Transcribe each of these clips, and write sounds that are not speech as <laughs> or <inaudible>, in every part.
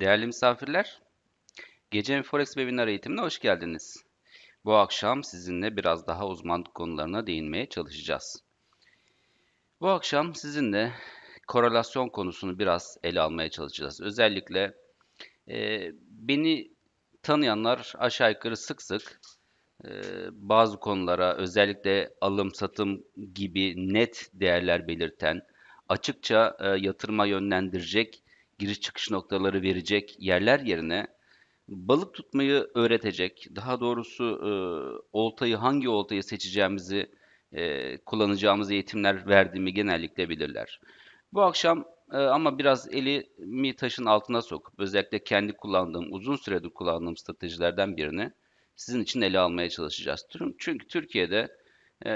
Değerli misafirler, Gece Forex Webinar eğitimine hoş geldiniz. Bu akşam sizinle biraz daha uzmanlık konularına değinmeye çalışacağız. Bu akşam sizinle korelasyon konusunu biraz ele almaya çalışacağız. Özellikle e, beni tanıyanlar aşağı yukarı sık sık e, bazı konulara özellikle alım satım gibi net değerler belirten, açıkça e, yatırıma yönlendirecek giriş çıkış noktaları verecek yerler yerine balık tutmayı öğretecek, daha doğrusu e, oltayı hangi oltayı seçeceğimizi e, kullanacağımız eğitimler verdiğimi genellikle bilirler. Bu akşam e, ama biraz elimi taşın altına sokup özellikle kendi kullandığım, uzun süredir kullandığım stratejilerden birini sizin için ele almaya çalışacağız. Çünkü Türkiye'de e,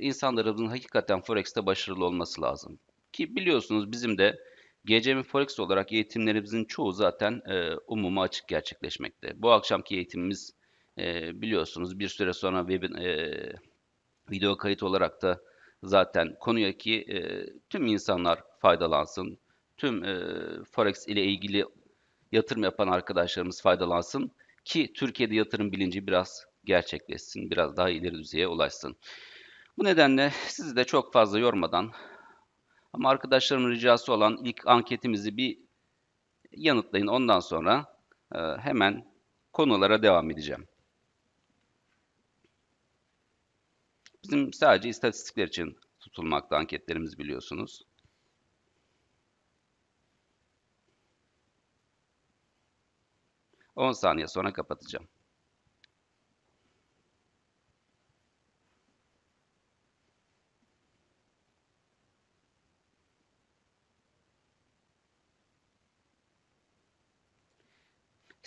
insanların hakikaten Forex'te başarılı olması lazım. Ki biliyorsunuz bizim de GCM Forex olarak eğitimlerimizin çoğu zaten e, umuma açık gerçekleşmekte. Bu akşamki eğitimimiz e, biliyorsunuz bir süre sonra web, e, video kayıt olarak da zaten konuyaki e, tüm insanlar faydalansın. Tüm e, Forex ile ilgili yatırım yapan arkadaşlarımız faydalansın ki Türkiye'de yatırım bilinci biraz gerçekleşsin, biraz daha ileri düzeye ulaşsın. Bu nedenle sizi de çok fazla yormadan ama arkadaşlarımın ricası olan ilk anketimizi bir yanıtlayın. Ondan sonra e, hemen konulara devam edeceğim. Bizim sadece istatistikler için tutulmakta anketlerimiz biliyorsunuz. On saniye sonra kapatacağım.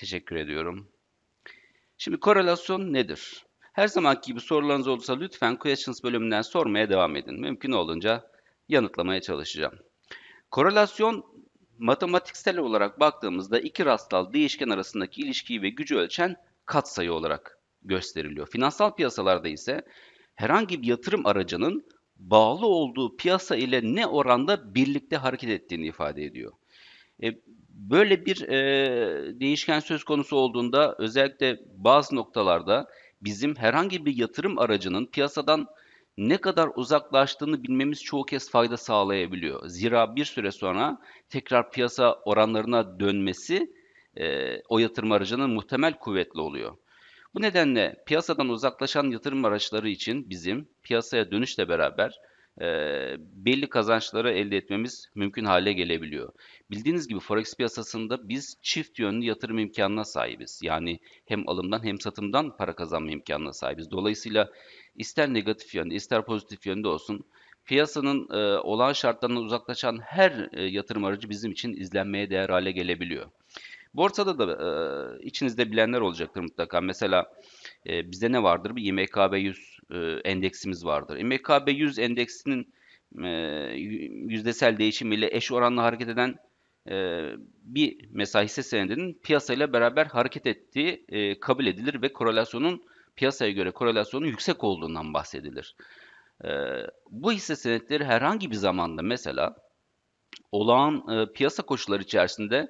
Teşekkür ediyorum. Şimdi korelasyon nedir? Her zamanki gibi sorularınız olursa lütfen questions bölümünden sormaya devam edin. Mümkün olunca yanıtlamaya çalışacağım. Korelasyon matematiksel olarak baktığımızda iki rastal değişken arasındaki ilişkiyi ve gücü ölçen katsayı olarak gösteriliyor. Finansal piyasalarda ise herhangi bir yatırım aracının bağlı olduğu piyasa ile ne oranda birlikte hareket ettiğini ifade ediyor. E, Böyle bir e, değişken söz konusu olduğunda özellikle bazı noktalarda bizim herhangi bir yatırım aracının piyasadan ne kadar uzaklaştığını bilmemiz çoğu kez fayda sağlayabiliyor. Zira bir süre sonra tekrar piyasa oranlarına dönmesi e, o yatırım aracının muhtemel kuvvetli oluyor. Bu nedenle piyasadan uzaklaşan yatırım araçları için bizim piyasaya dönüşle beraber e, belli kazançları elde etmemiz mümkün hale gelebiliyor. Bildiğiniz gibi forex piyasasında biz çift yönlü yatırım imkanına sahibiz. Yani hem alımdan hem satımdan para kazanma imkanına sahibiz. Dolayısıyla ister negatif yönde ister pozitif yönde olsun piyasanın e, olağan şartlarından uzaklaşan her e, yatırım aracı bizim için izlenmeye değer hale gelebiliyor. Borsada da e, içinizde bilenler olacaktır mutlaka. Mesela e, bizde ne vardır? Bir IMKB 100 e, endeksimiz vardır. MKB 100 endeksinin e, yüzdesel değişimiyle eş oranla hareket eden e, bir mesela hisse senedinin piyasayla beraber hareket ettiği e, kabul edilir ve korelasyonun piyasaya göre korelasyonun yüksek olduğundan bahsedilir. bu hisse senetleri herhangi bir zamanda mesela olağan piyasa koşulları içerisinde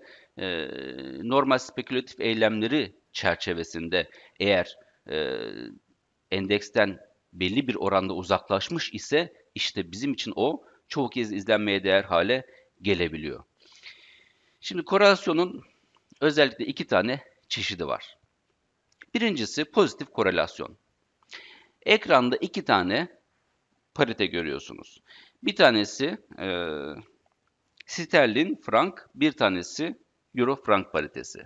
normal spekülatif eylemleri çerçevesinde eğer endeksten belli bir oranda uzaklaşmış ise işte bizim için o çoğu kez izlenmeye değer hale gelebiliyor. Şimdi korelasyonun özellikle iki tane çeşidi var. Birincisi pozitif korelasyon. Ekranda iki tane parite görüyorsunuz. Bir tanesi e, sterlin frank, bir tanesi euro frank paritesi.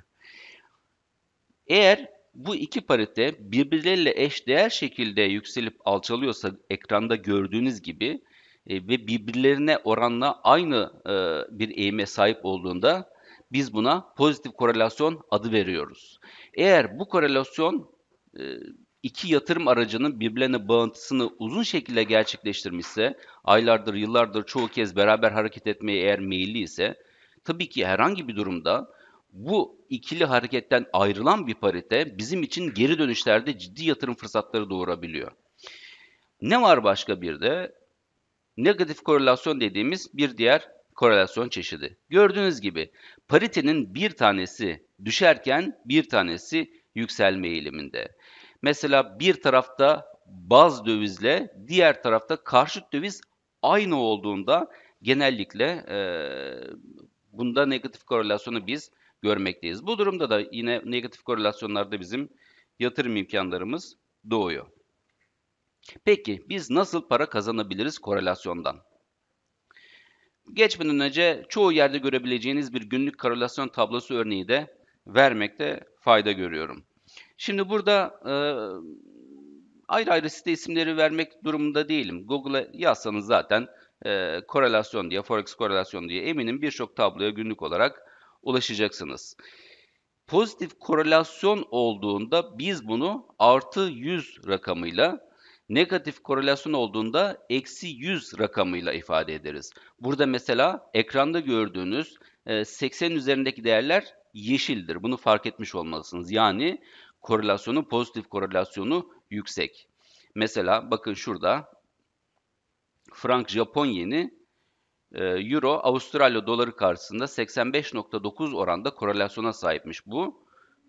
Eğer bu iki parite birbirleriyle değer şekilde yükselip alçalıyorsa ekranda gördüğünüz gibi e, ve birbirlerine oranla aynı e, bir eğime sahip olduğunda biz buna pozitif korelasyon adı veriyoruz. Eğer bu korelasyon e, iki yatırım aracının birbirlerine bağıntısını uzun şekilde gerçekleştirmişse, aylardır, yıllardır çoğu kez beraber hareket etmeye eğer meyilli ise, tabii ki herhangi bir durumda bu ikili hareketten ayrılan bir parite bizim için geri dönüşlerde ciddi yatırım fırsatları doğurabiliyor. Ne var başka bir de? Negatif korelasyon dediğimiz bir diğer korelasyon çeşidi. Gördüğünüz gibi paritenin bir tanesi düşerken bir tanesi yükselme eğiliminde. Mesela bir tarafta baz dövizle diğer tarafta karşıt döviz aynı olduğunda genellikle e, bunda negatif korelasyonu biz görmekteyiz. Bu durumda da yine negatif korelasyonlarda bizim yatırım imkanlarımız doğuyor. Peki biz nasıl para kazanabiliriz korelasyondan? Geçmeden önce çoğu yerde görebileceğiniz bir günlük korelasyon tablosu örneği de vermekte fayda görüyorum. Şimdi burada e, ayrı ayrı site isimleri vermek durumunda değilim. Google'a yazsanız zaten e, korelasyon diye, forex korelasyon diye eminim birçok tabloya günlük olarak ulaşacaksınız. Pozitif korelasyon olduğunda biz bunu artı 100 rakamıyla negatif korelasyon olduğunda eksi 100 rakamıyla ifade ederiz. Burada mesela ekranda gördüğünüz 80 e, üzerindeki değerler yeşildir. Bunu fark etmiş olmalısınız. Yani korelasyonu pozitif korelasyonu yüksek. Mesela bakın şurada frank Japon yeni e, euro Avustralya doları karşısında 85.9 oranda korelasyona sahipmiş bu.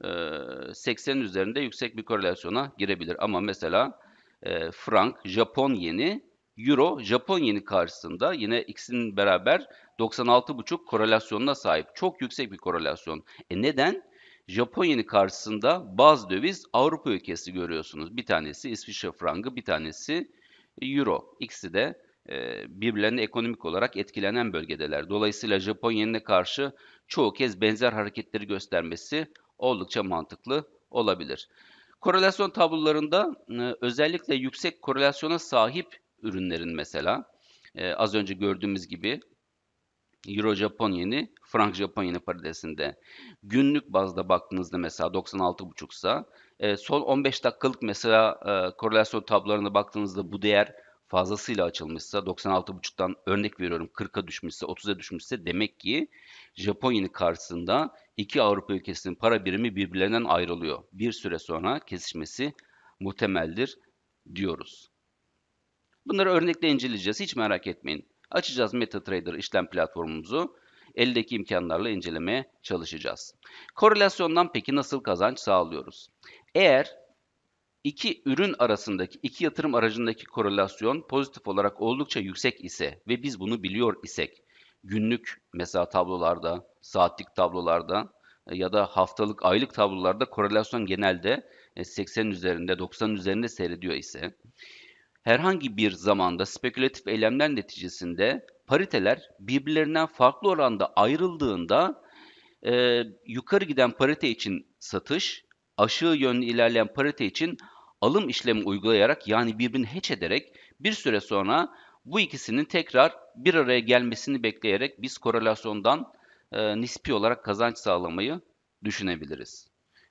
80'in e, üzerinde yüksek bir korelasyona girebilir ama mesela e, frank Japon yeni Euro Japon yeni karşısında yine ikisinin beraber 96.5 korelasyonuna sahip. Çok yüksek bir korelasyon. E neden? Japon yeni karşısında bazı döviz Avrupa ülkesi görüyorsunuz. Bir tanesi İsviçre frangı, bir tanesi Euro. İkisi de e, birbirlerine ekonomik olarak etkilenen bölgedeler. Dolayısıyla Japonya'nın karşı çoğu kez benzer hareketleri göstermesi oldukça mantıklı olabilir. Korelasyon tablolarında e, özellikle yüksek korelasyona sahip ürünlerin mesela e, az önce gördüğümüz gibi Euro Japon yeni, Frank Japon yeni paritesinde günlük bazda baktığınızda mesela 96.5 ise sol 15 dakikalık mesela korelasyon tablolarına baktığınızda bu değer fazlasıyla açılmışsa 96.5'tan örnek veriyorum 40'a düşmüşse 30'a düşmüşse demek ki Japonya'nın karşısında iki Avrupa ülkesinin para birimi birbirlerinden ayrılıyor. Bir süre sonra kesişmesi muhtemeldir diyoruz. Bunları örnekle inceleyeceğiz hiç merak etmeyin. Açacağız MetaTrader işlem platformumuzu. Eldeki imkanlarla incelemeye çalışacağız. Korelasyondan peki nasıl kazanç sağlıyoruz? Eğer İki ürün arasındaki iki yatırım aracındaki korelasyon pozitif olarak oldukça yüksek ise ve biz bunu biliyor isek günlük mesela tablolarda, saatlik tablolarda e, ya da haftalık, aylık tablolarda korelasyon genelde 80 e, üzerinde, 90 üzerinde seyrediyor ise herhangi bir zamanda spekülatif eylemler neticesinde pariteler birbirlerinden farklı oranda ayrıldığında e, yukarı giden parite için satış, aşağı yönlü ilerleyen parite için alım işlemi uygulayarak yani birbirini heç ederek bir süre sonra bu ikisinin tekrar bir araya gelmesini bekleyerek biz korelasyondan e, nispi olarak kazanç sağlamayı düşünebiliriz.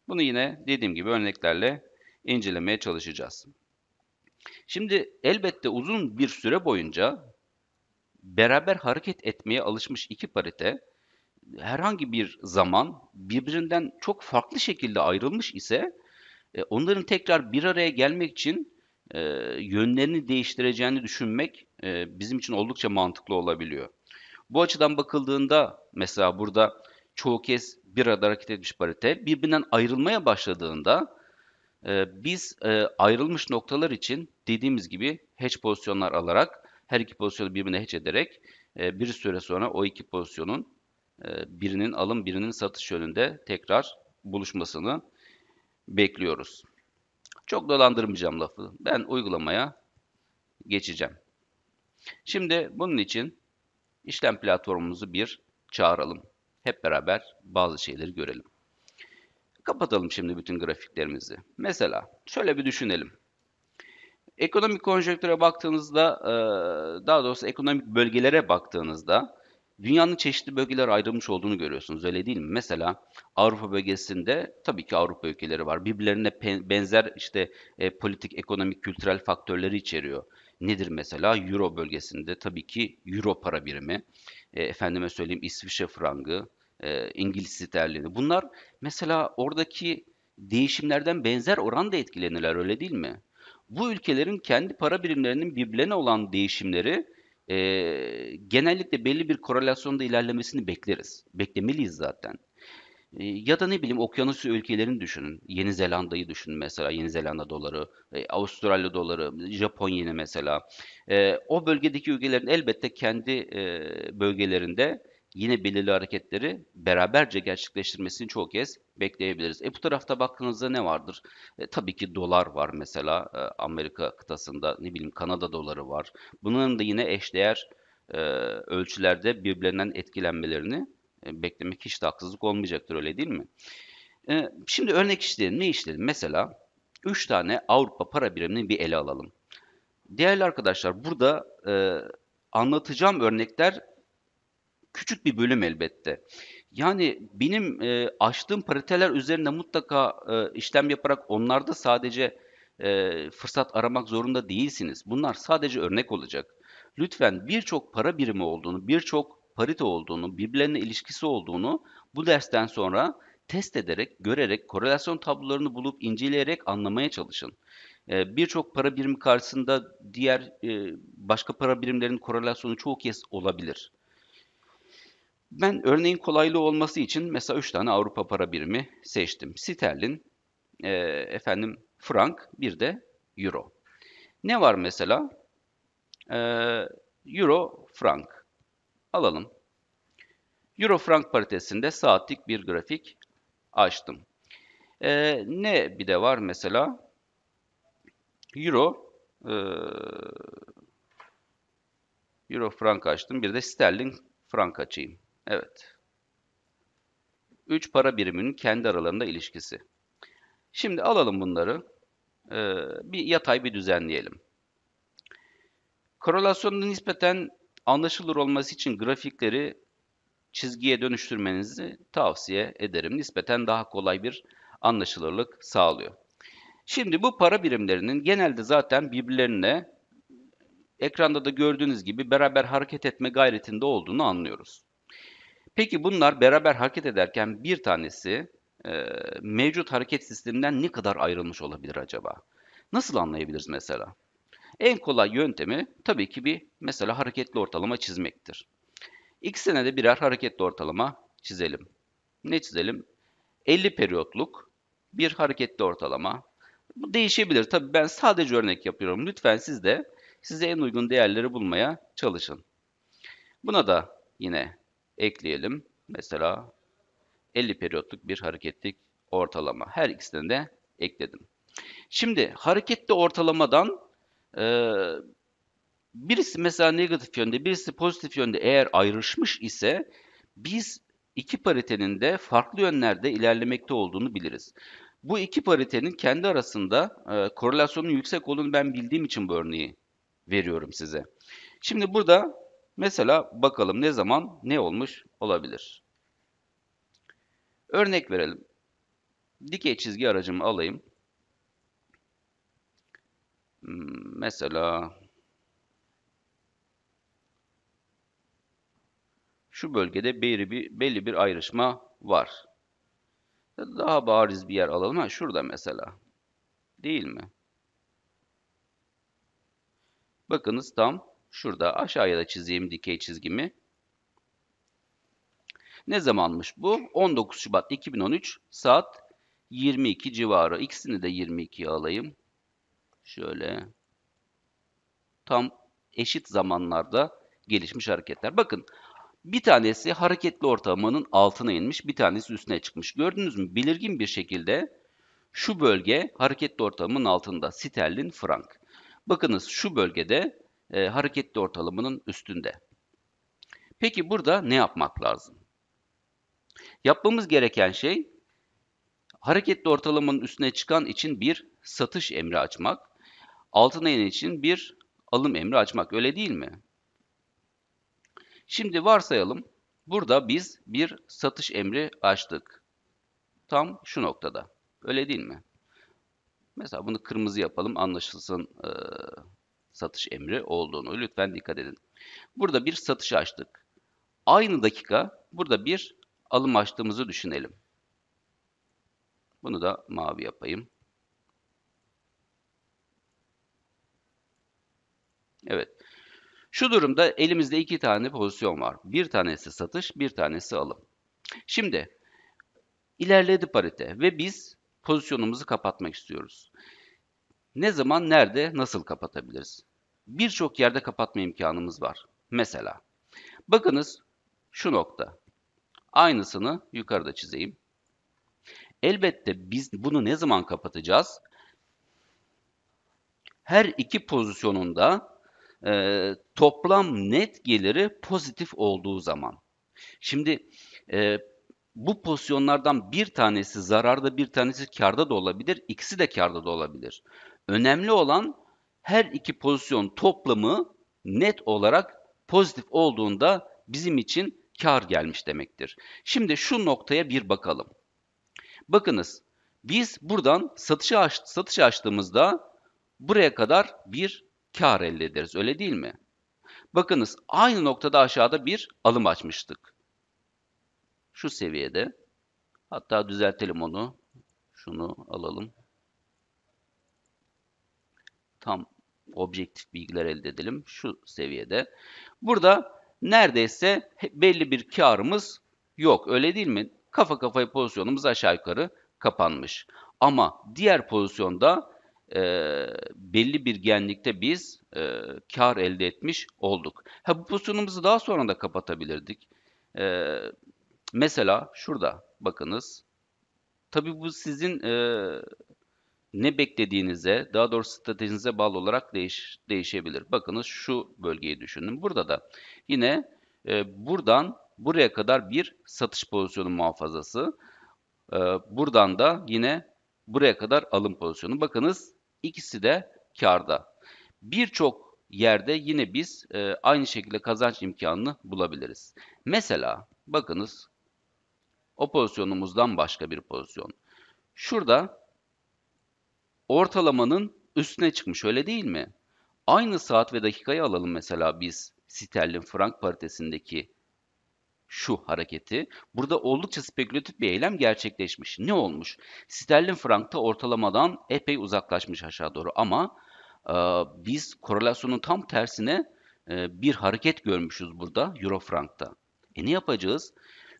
Bunu yine dediğim gibi örneklerle incelemeye çalışacağız. Şimdi elbette uzun bir süre boyunca beraber hareket etmeye alışmış iki parite herhangi bir zaman birbirinden çok farklı şekilde ayrılmış ise e, onların tekrar bir araya gelmek için e, yönlerini değiştireceğini düşünmek e, bizim için oldukça mantıklı olabiliyor. Bu açıdan bakıldığında mesela burada çoğu kez bir arada hareket etmiş parite birbirinden ayrılmaya başladığında e, biz e, ayrılmış noktalar için dediğimiz gibi hedge pozisyonlar alarak her iki pozisyonu birbirine hedge ederek e, bir süre sonra o iki pozisyonun e, birinin alım birinin satış yönünde tekrar buluşmasını bekliyoruz. Çok dolandırmayacağım lafı. Ben uygulamaya geçeceğim. Şimdi bunun için işlem platformumuzu bir çağıralım. Hep beraber bazı şeyleri görelim. Kapatalım şimdi bütün grafiklerimizi. Mesela şöyle bir düşünelim. Ekonomik konjonktüre baktığınızda, e, daha doğrusu ekonomik bölgelere baktığınızda dünyanın çeşitli bölgeler ayrılmış olduğunu görüyorsunuz öyle değil mi? Mesela Avrupa bölgesinde tabii ki Avrupa ülkeleri var. Birbirlerine benzer işte e, politik, ekonomik, kültürel faktörleri içeriyor. Nedir mesela? Euro bölgesinde tabii ki Euro para birimi. E, efendime söyleyeyim İsviçre frangı, e, İngiliz sterlini. Bunlar mesela oradaki değişimlerden benzer oranda etkilenirler öyle değil mi? Bu ülkelerin kendi para birimlerinin birbirlerine olan değişimleri e, genellikle belli bir korelasyonda ilerlemesini bekleriz. Beklemeliyiz zaten. E, ya da ne bileyim okyanus ülkelerini düşünün. Yeni Zelanda'yı düşünün mesela. Yeni Zelanda doları, e, Avustralya doları, Japon yeni mesela. E, o bölgedeki ülkelerin elbette kendi e, bölgelerinde yine belirli hareketleri beraberce gerçekleştirmesini çok kez bekleyebiliriz. E bu tarafta baktığınızda ne vardır? E, tabii ki dolar var mesela e, Amerika kıtasında ne bileyim Kanada doları var. Bunların da yine eşdeğer e, ölçülerde birbirlerinden etkilenmelerini e, beklemek hiç de haksızlık olmayacaktır öyle değil mi? E, şimdi örnek işleyelim. Ne işleyelim? Mesela 3 tane Avrupa para birimini bir ele alalım. Değerli arkadaşlar burada e, anlatacağım örnekler Küçük bir bölüm elbette. Yani benim e, açtığım pariteler üzerinde mutlaka e, işlem yaparak onlarda sadece e, fırsat aramak zorunda değilsiniz. Bunlar sadece örnek olacak. Lütfen birçok para birimi olduğunu, birçok parite olduğunu, birbirlerine ilişkisi olduğunu bu dersten sonra test ederek, görerek, korelasyon tablolarını bulup inceleyerek anlamaya çalışın. E, birçok para birimi karşısında diğer e, başka para birimlerinin korelasyonu çok kez olabilir. Ben örneğin kolaylığı olması için mesela 3 tane Avrupa para birimi seçtim. Sterlin, e, efendim frank, bir de euro. Ne var mesela? E, euro, frank. Alalım. Euro frank paritesinde saatlik bir grafik açtım. E, ne bir de var mesela? Euro e, Euro frank açtım. Bir de sterlin frank açayım. Evet. üç para biriminin kendi aralarında ilişkisi. Şimdi alalım bunları. Ee, bir yatay bir düzenleyelim. Korelasyonun nispeten anlaşılır olması için grafikleri çizgiye dönüştürmenizi tavsiye ederim. Nispeten daha kolay bir anlaşılırlık sağlıyor. Şimdi bu para birimlerinin genelde zaten birbirlerine ekranda da gördüğünüz gibi beraber hareket etme gayretinde olduğunu anlıyoruz. Peki bunlar beraber hareket ederken bir tanesi e, mevcut hareket sisteminden ne kadar ayrılmış olabilir acaba? Nasıl anlayabiliriz mesela? En kolay yöntemi tabii ki bir mesela hareketli ortalama çizmektir. X de birer hareketli ortalama çizelim. Ne çizelim? 50 periyotluk bir hareketli ortalama. Bu değişebilir. Tabii ben sadece örnek yapıyorum. Lütfen siz de size en uygun değerleri bulmaya çalışın. Buna da yine ekleyelim. Mesela 50 periyotluk bir hareketlik ortalama. Her ikisini de ekledim. Şimdi hareketli ortalamadan e, birisi mesela negatif yönde birisi pozitif yönde eğer ayrışmış ise biz iki paritenin de farklı yönlerde ilerlemekte olduğunu biliriz. Bu iki paritenin kendi arasında e, korelasyonun yüksek olduğunu ben bildiğim için bu örneği veriyorum size. Şimdi burada Mesela bakalım ne zaman ne olmuş olabilir. Örnek verelim. Dikey çizgi aracımı alayım. Hmm, mesela şu bölgede belli bir, belli bir ayrışma var. Daha bariz bir yer alalım. Ha, şurada mesela. Değil mi? Bakınız tam Şurada aşağıya da çizeyim dikey çizgimi. Ne zamanmış bu? 19 Şubat 2013 saat 22 civarı. İkisini de 22'ye alayım. Şöyle tam eşit zamanlarda gelişmiş hareketler. Bakın bir tanesi hareketli ortalamanın altına inmiş, bir tanesi üstüne çıkmış. Gördünüz mü? Belirgin bir şekilde şu bölge hareketli ortamın altında. Sterlin frank. Bakınız şu bölgede e, hareketli ortalamanın üstünde. Peki burada ne yapmak lazım? Yapmamız gereken şey hareketli ortalamanın üstüne çıkan için bir satış emri açmak, altına inen için bir alım emri açmak öyle değil mi? Şimdi varsayalım burada biz bir satış emri açtık. Tam şu noktada. Öyle değil mi? Mesela bunu kırmızı yapalım anlaşılsın ee, satış emri olduğunu lütfen dikkat edin. Burada bir satış açtık. Aynı dakika burada bir alım açtığımızı düşünelim. Bunu da mavi yapayım. Evet. Şu durumda elimizde iki tane pozisyon var. Bir tanesi satış, bir tanesi alım. Şimdi ilerledi parite ve biz pozisyonumuzu kapatmak istiyoruz. Ne zaman, nerede, nasıl kapatabiliriz? Birçok yerde kapatma imkanımız var. Mesela bakınız şu nokta. Aynısını yukarıda çizeyim. Elbette biz bunu ne zaman kapatacağız? Her iki pozisyonunda e, toplam net geliri pozitif olduğu zaman. Şimdi e, bu pozisyonlardan bir tanesi zararda bir tanesi karda da olabilir. İkisi de karda da olabilir. Önemli olan her iki pozisyon toplamı net olarak pozitif olduğunda bizim için kar gelmiş demektir. Şimdi şu noktaya bir bakalım. Bakınız biz buradan satışı, aç, satışı açtığımızda buraya kadar bir kar elde ederiz öyle değil mi? Bakınız aynı noktada aşağıda bir alım açmıştık. Şu seviyede. Hatta düzeltelim onu. Şunu alalım tam objektif bilgiler elde edelim şu seviyede. Burada neredeyse belli bir karımız yok öyle değil mi? Kafa kafaya pozisyonumuz aşağı yukarı kapanmış. Ama diğer pozisyonda e, belli bir genlikte biz e, kar elde etmiş olduk. Ha, bu pozisyonumuzu daha sonra da kapatabilirdik. E, mesela şurada bakınız. Tabii bu sizin e, ne beklediğinize, daha doğrusu stratejinize bağlı olarak değiş, değişebilir. Bakınız şu bölgeyi düşündüm. Burada da yine e, buradan buraya kadar bir satış pozisyonu muhafazası. E, buradan da yine buraya kadar alım pozisyonu. Bakınız ikisi de karda. Birçok yerde yine biz e, aynı şekilde kazanç imkanını bulabiliriz. Mesela bakınız o pozisyonumuzdan başka bir pozisyon. Şurada ortalamanın üstüne çıkmış öyle değil mi? Aynı saat ve dakikayı alalım mesela biz sterlin frank paritesindeki şu hareketi. Burada oldukça spekülatif bir eylem gerçekleşmiş. Ne olmuş? Sterlin frankta ortalamadan epey uzaklaşmış aşağı doğru ama e, biz korelasyonun tam tersine e, bir hareket görmüşüz burada euro frankta. E ne yapacağız?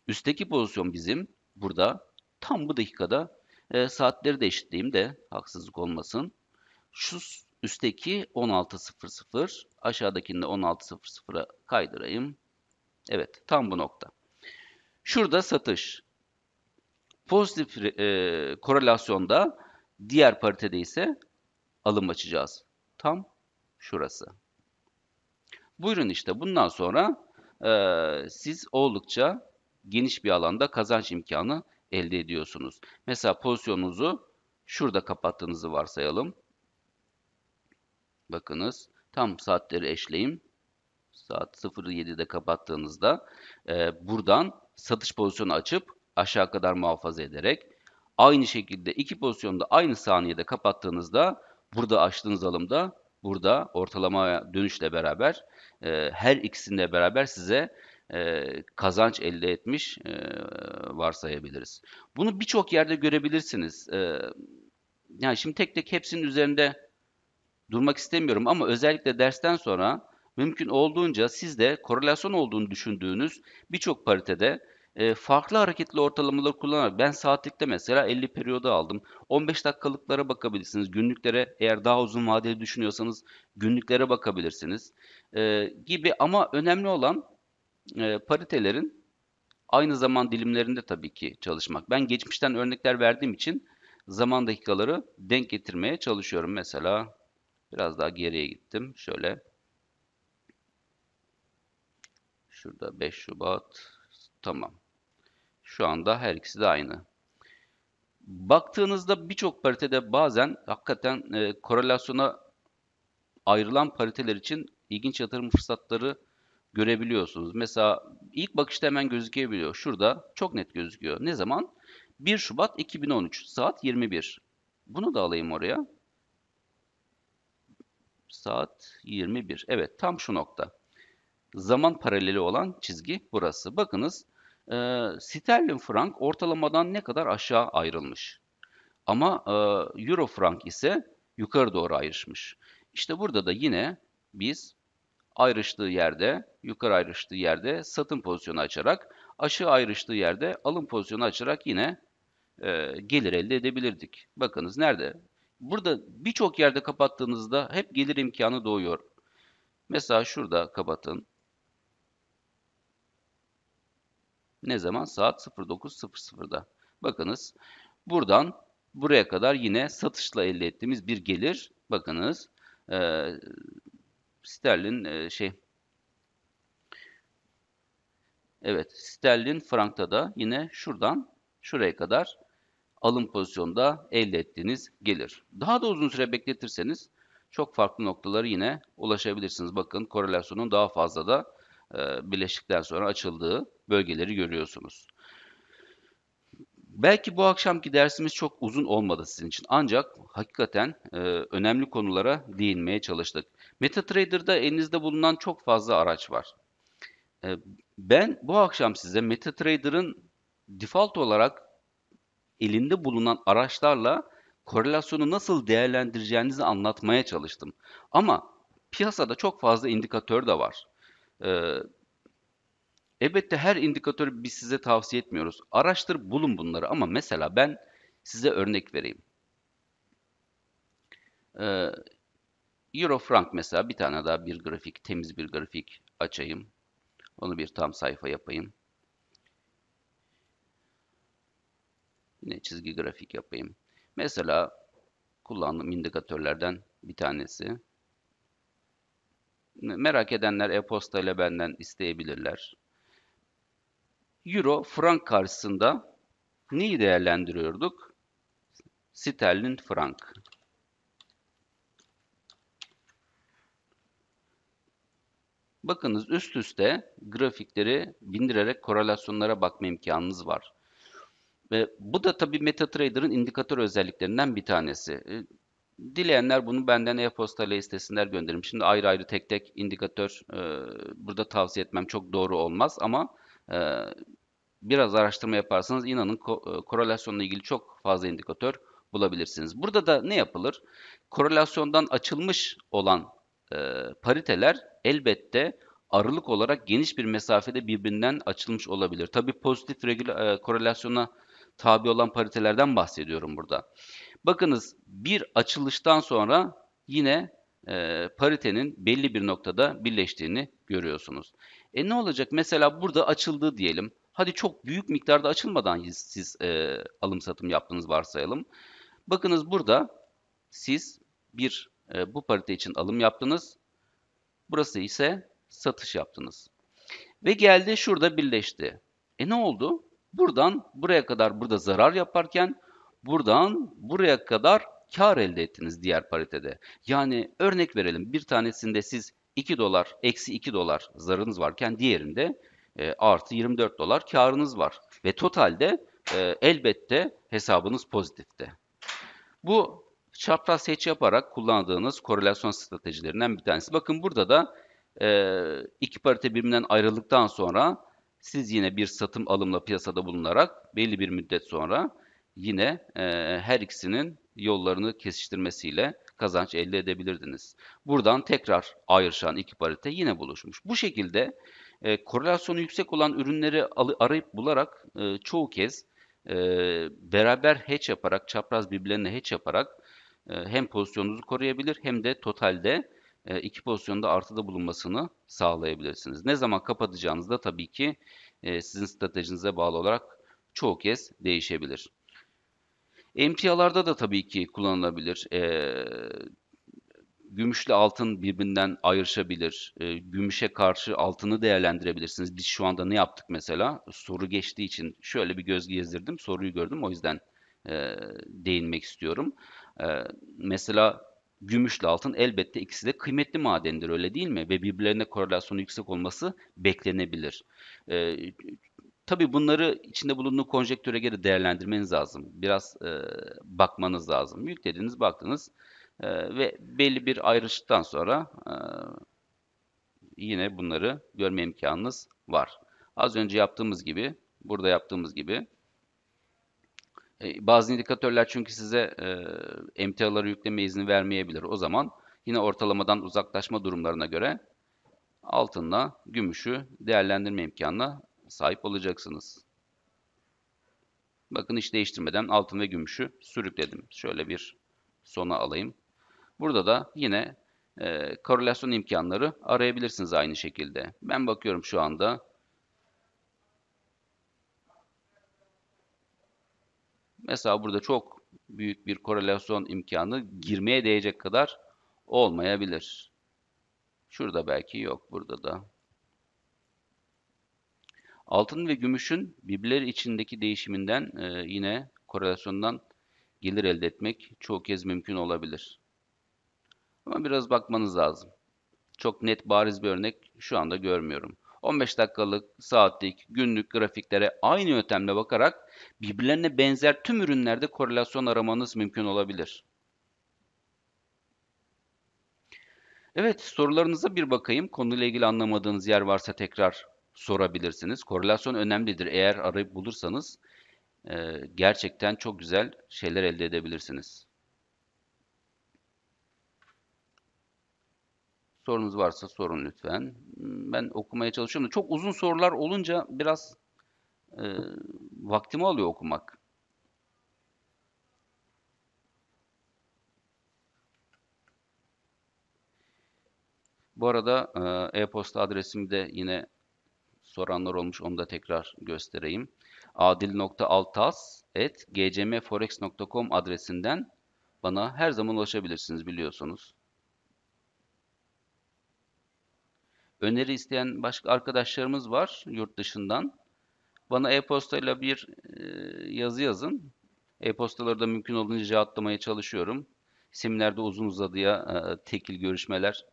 Üstteki pozisyon bizim burada tam bu dakikada e, saatleri de eşitleyeyim de haksızlık olmasın. Şu üstteki 16.00 aşağıdakini de 16.00'a kaydırayım. Evet tam bu nokta. Şurada satış. Pozitif e, korelasyonda diğer paritede ise alım açacağız. Tam şurası. Buyurun işte bundan sonra e, siz oldukça geniş bir alanda kazanç imkanı elde ediyorsunuz. Mesela pozisyonunuzu şurada kapattığınızı varsayalım. Bakınız tam saatleri eşleyin. Saat 07'de kapattığınızda e, buradan satış pozisyonu açıp aşağı kadar muhafaza ederek aynı şekilde iki pozisyonda aynı saniyede kapattığınızda burada açtığınız alımda burada ortalama dönüşle beraber e, her ikisinde beraber size e, kazanç elde etmiş e, varsayabiliriz. Bunu birçok yerde görebilirsiniz. E, yani şimdi tek tek hepsinin üzerinde durmak istemiyorum ama özellikle dersten sonra mümkün olduğunca siz de korelasyon olduğunu düşündüğünüz birçok paritede farklı hareketli ortalamaları kullanarak ben saatlikte mesela 50 periyodu aldım. 15 dakikalıklara bakabilirsiniz. Günlüklere eğer daha uzun vadeli düşünüyorsanız günlüklere bakabilirsiniz e, gibi ama önemli olan e, paritelerin aynı zaman dilimlerinde tabii ki çalışmak. Ben geçmişten örnekler verdiğim için zaman dakikaları denk getirmeye çalışıyorum. Mesela biraz daha geriye gittim. Şöyle şurada 5 Şubat tamam. Şu anda her ikisi de aynı. Baktığınızda birçok paritede bazen hakikaten e, korelasyona ayrılan pariteler için ilginç yatırım fırsatları görebiliyorsunuz. Mesela ilk bakışta hemen gözükebiliyor. Şurada çok net gözüküyor. Ne zaman? 1 Şubat 2013 saat 21. Bunu da alayım oraya. Saat 21. Evet tam şu nokta. Zaman paraleli olan çizgi burası. Bakınız e, sterlin frank ortalamadan ne kadar aşağı ayrılmış. Ama e, euro frank ise yukarı doğru ayrışmış. İşte burada da yine biz ayrıştığı yerde, yukarı ayrıştığı yerde satın pozisyonu açarak, aşağı ayrıştığı yerde alım pozisyonu açarak yine e, gelir elde edebilirdik. Bakınız nerede? Burada birçok yerde kapattığınızda hep gelir imkanı doğuyor. Mesela şurada kapatın. Ne zaman? Saat 09.00'da. Bakınız buradan buraya kadar yine satışla elde ettiğimiz bir gelir. Bakınız e, sterlin e, şey Evet sterlin frankta da yine şuradan şuraya kadar alım pozisyonda elde ettiğiniz gelir. Daha da uzun süre bekletirseniz çok farklı noktaları yine ulaşabilirsiniz. Bakın korelasyonun daha fazla da e, birleştikten sonra açıldığı bölgeleri görüyorsunuz. Belki bu akşamki dersimiz çok uzun olmadı sizin için ancak hakikaten e, önemli konulara değinmeye çalıştık. MetaTrader'da elinizde bulunan çok fazla araç var. E, ben bu akşam size MetaTrader'ın default olarak elinde bulunan araçlarla korelasyonu nasıl değerlendireceğinizi anlatmaya çalıştım. Ama piyasada çok fazla indikatör de var. E, Elbette her indikatörü biz size tavsiye etmiyoruz. Araştır bulun bunları ama mesela ben size örnek vereyim. Ee, Euro frank mesela bir tane daha bir grafik, temiz bir grafik açayım. Onu bir tam sayfa yapayım. Yine çizgi grafik yapayım. Mesela kullandığım indikatörlerden bir tanesi. Merak edenler e-posta ile benden isteyebilirler. Euro frank karşısında neyi değerlendiriyorduk? Sterlin frank. Bakınız üst üste grafikleri bindirerek korelasyonlara bakma imkanınız var. Ve bu da tabii MetaTrader'ın indikatör özelliklerinden bir tanesi. E, dileyenler bunu benden e-postayla istesinler gönderim. Şimdi ayrı ayrı tek tek indikatör e, burada tavsiye etmem çok doğru olmaz ama ee, biraz araştırma yaparsanız inanın e, korelasyonla ilgili çok fazla indikatör bulabilirsiniz. Burada da ne yapılır? Korelasyondan açılmış olan e, pariteler elbette aralık olarak geniş bir mesafede birbirinden açılmış olabilir. Tabii pozitif e, korelasyona tabi olan paritelerden bahsediyorum burada. Bakınız bir açılıştan sonra yine e, paritenin belli bir noktada birleştiğini görüyorsunuz. E ne olacak? Mesela burada açıldı diyelim. Hadi çok büyük miktarda açılmadan siz e, alım satım yaptığınız varsayalım. Bakınız burada siz bir e, bu parite için alım yaptınız. Burası ise satış yaptınız. Ve geldi şurada birleşti. E ne oldu? Buradan buraya kadar burada zarar yaparken buradan buraya kadar kar elde ettiniz diğer paritede. Yani örnek verelim bir tanesinde siz 2 dolar, eksi 2 dolar zarınız varken diğerinde e, artı 24 dolar karınız var. Ve totalde e, elbette hesabınız pozitifte. Bu çapraz seç yaparak kullandığınız korelasyon stratejilerinden bir tanesi. Bakın burada da e, iki parite biriminden ayrıldıktan sonra siz yine bir satım alımla piyasada bulunarak belli bir müddet sonra yine e, her ikisinin yollarını kesiştirmesiyle kazanç elde edebilirdiniz. Buradan tekrar ayrışan iki parite yine buluşmuş. Bu şekilde e, korelasyonu yüksek olan ürünleri arayıp bularak e, çoğu kez e, beraber hatch yaparak, çapraz birbirlerine hatch yaparak e, hem pozisyonunuzu koruyabilir hem de totalde e, iki pozisyonda artıda bulunmasını sağlayabilirsiniz. Ne zaman kapatacağınız da tabii ki e, sizin stratejinize bağlı olarak çoğu kez değişebilir. Emtialarda da tabii ki kullanılabilir. E, gümüşle altın birbirinden ayrışabilir. E, gümüşe karşı altını değerlendirebilirsiniz. Biz şu anda ne yaptık mesela? Soru geçtiği için şöyle bir göz gezdirdim. Soruyu gördüm. O yüzden e, değinmek istiyorum. E, mesela gümüşle altın elbette ikisi de kıymetli madendir öyle değil mi? Ve birbirlerine korelasyonu yüksek olması beklenebilir. E, Tabii bunları içinde bulunduğu konjektüre göre değerlendirmeniz lazım. Biraz e, bakmanız lazım. Yüklediniz, baktınız e, ve belli bir ayrıştıktan sonra e, yine bunları görme imkanınız var. Az önce yaptığımız gibi, burada yaptığımız gibi e, bazı indikatörler çünkü size e, emtiaları yükleme izni vermeyebilir. O zaman yine ortalamadan uzaklaşma durumlarına göre altınla gümüşü değerlendirme imkanına sahip olacaksınız. Bakın hiç değiştirmeden altın ve gümüşü sürükledim. Şöyle bir sona alayım. Burada da yine e, korelasyon imkanları arayabilirsiniz aynı şekilde. Ben bakıyorum şu anda. Mesela burada çok büyük bir korelasyon imkanı girmeye değecek kadar olmayabilir. Şurada belki yok, burada da Altın ve gümüşün birbirleri içindeki değişiminden e, yine korelasyondan gelir elde etmek çoğu kez mümkün olabilir. Ama biraz bakmanız lazım. Çok net bariz bir örnek şu anda görmüyorum. 15 dakikalık, saatlik, günlük grafiklere aynı yöntemle bakarak birbirlerine benzer tüm ürünlerde korelasyon aramanız mümkün olabilir. Evet, sorularınıza bir bakayım. Konuyla ilgili anlamadığınız yer varsa tekrar sorabilirsiniz. Korelasyon önemlidir. Eğer arayıp bulursanız e, gerçekten çok güzel şeyler elde edebilirsiniz. Sorunuz varsa sorun lütfen. Hmm, ben okumaya çalışıyorum çok uzun sorular olunca biraz e, vaktimi alıyor okumak. Bu arada e, e-posta adresimi de yine soranlar olmuş onu da tekrar göstereyim. adil.altas.gcmforex.com adresinden bana her zaman ulaşabilirsiniz biliyorsunuz. Öneri isteyen başka arkadaşlarımız var yurt dışından. Bana e-postayla bir e, yazı yazın. E-postaları da mümkün olduğunca cevaplamaya çalışıyorum. Seminerde uzun uzadıya e, tekil görüşmeler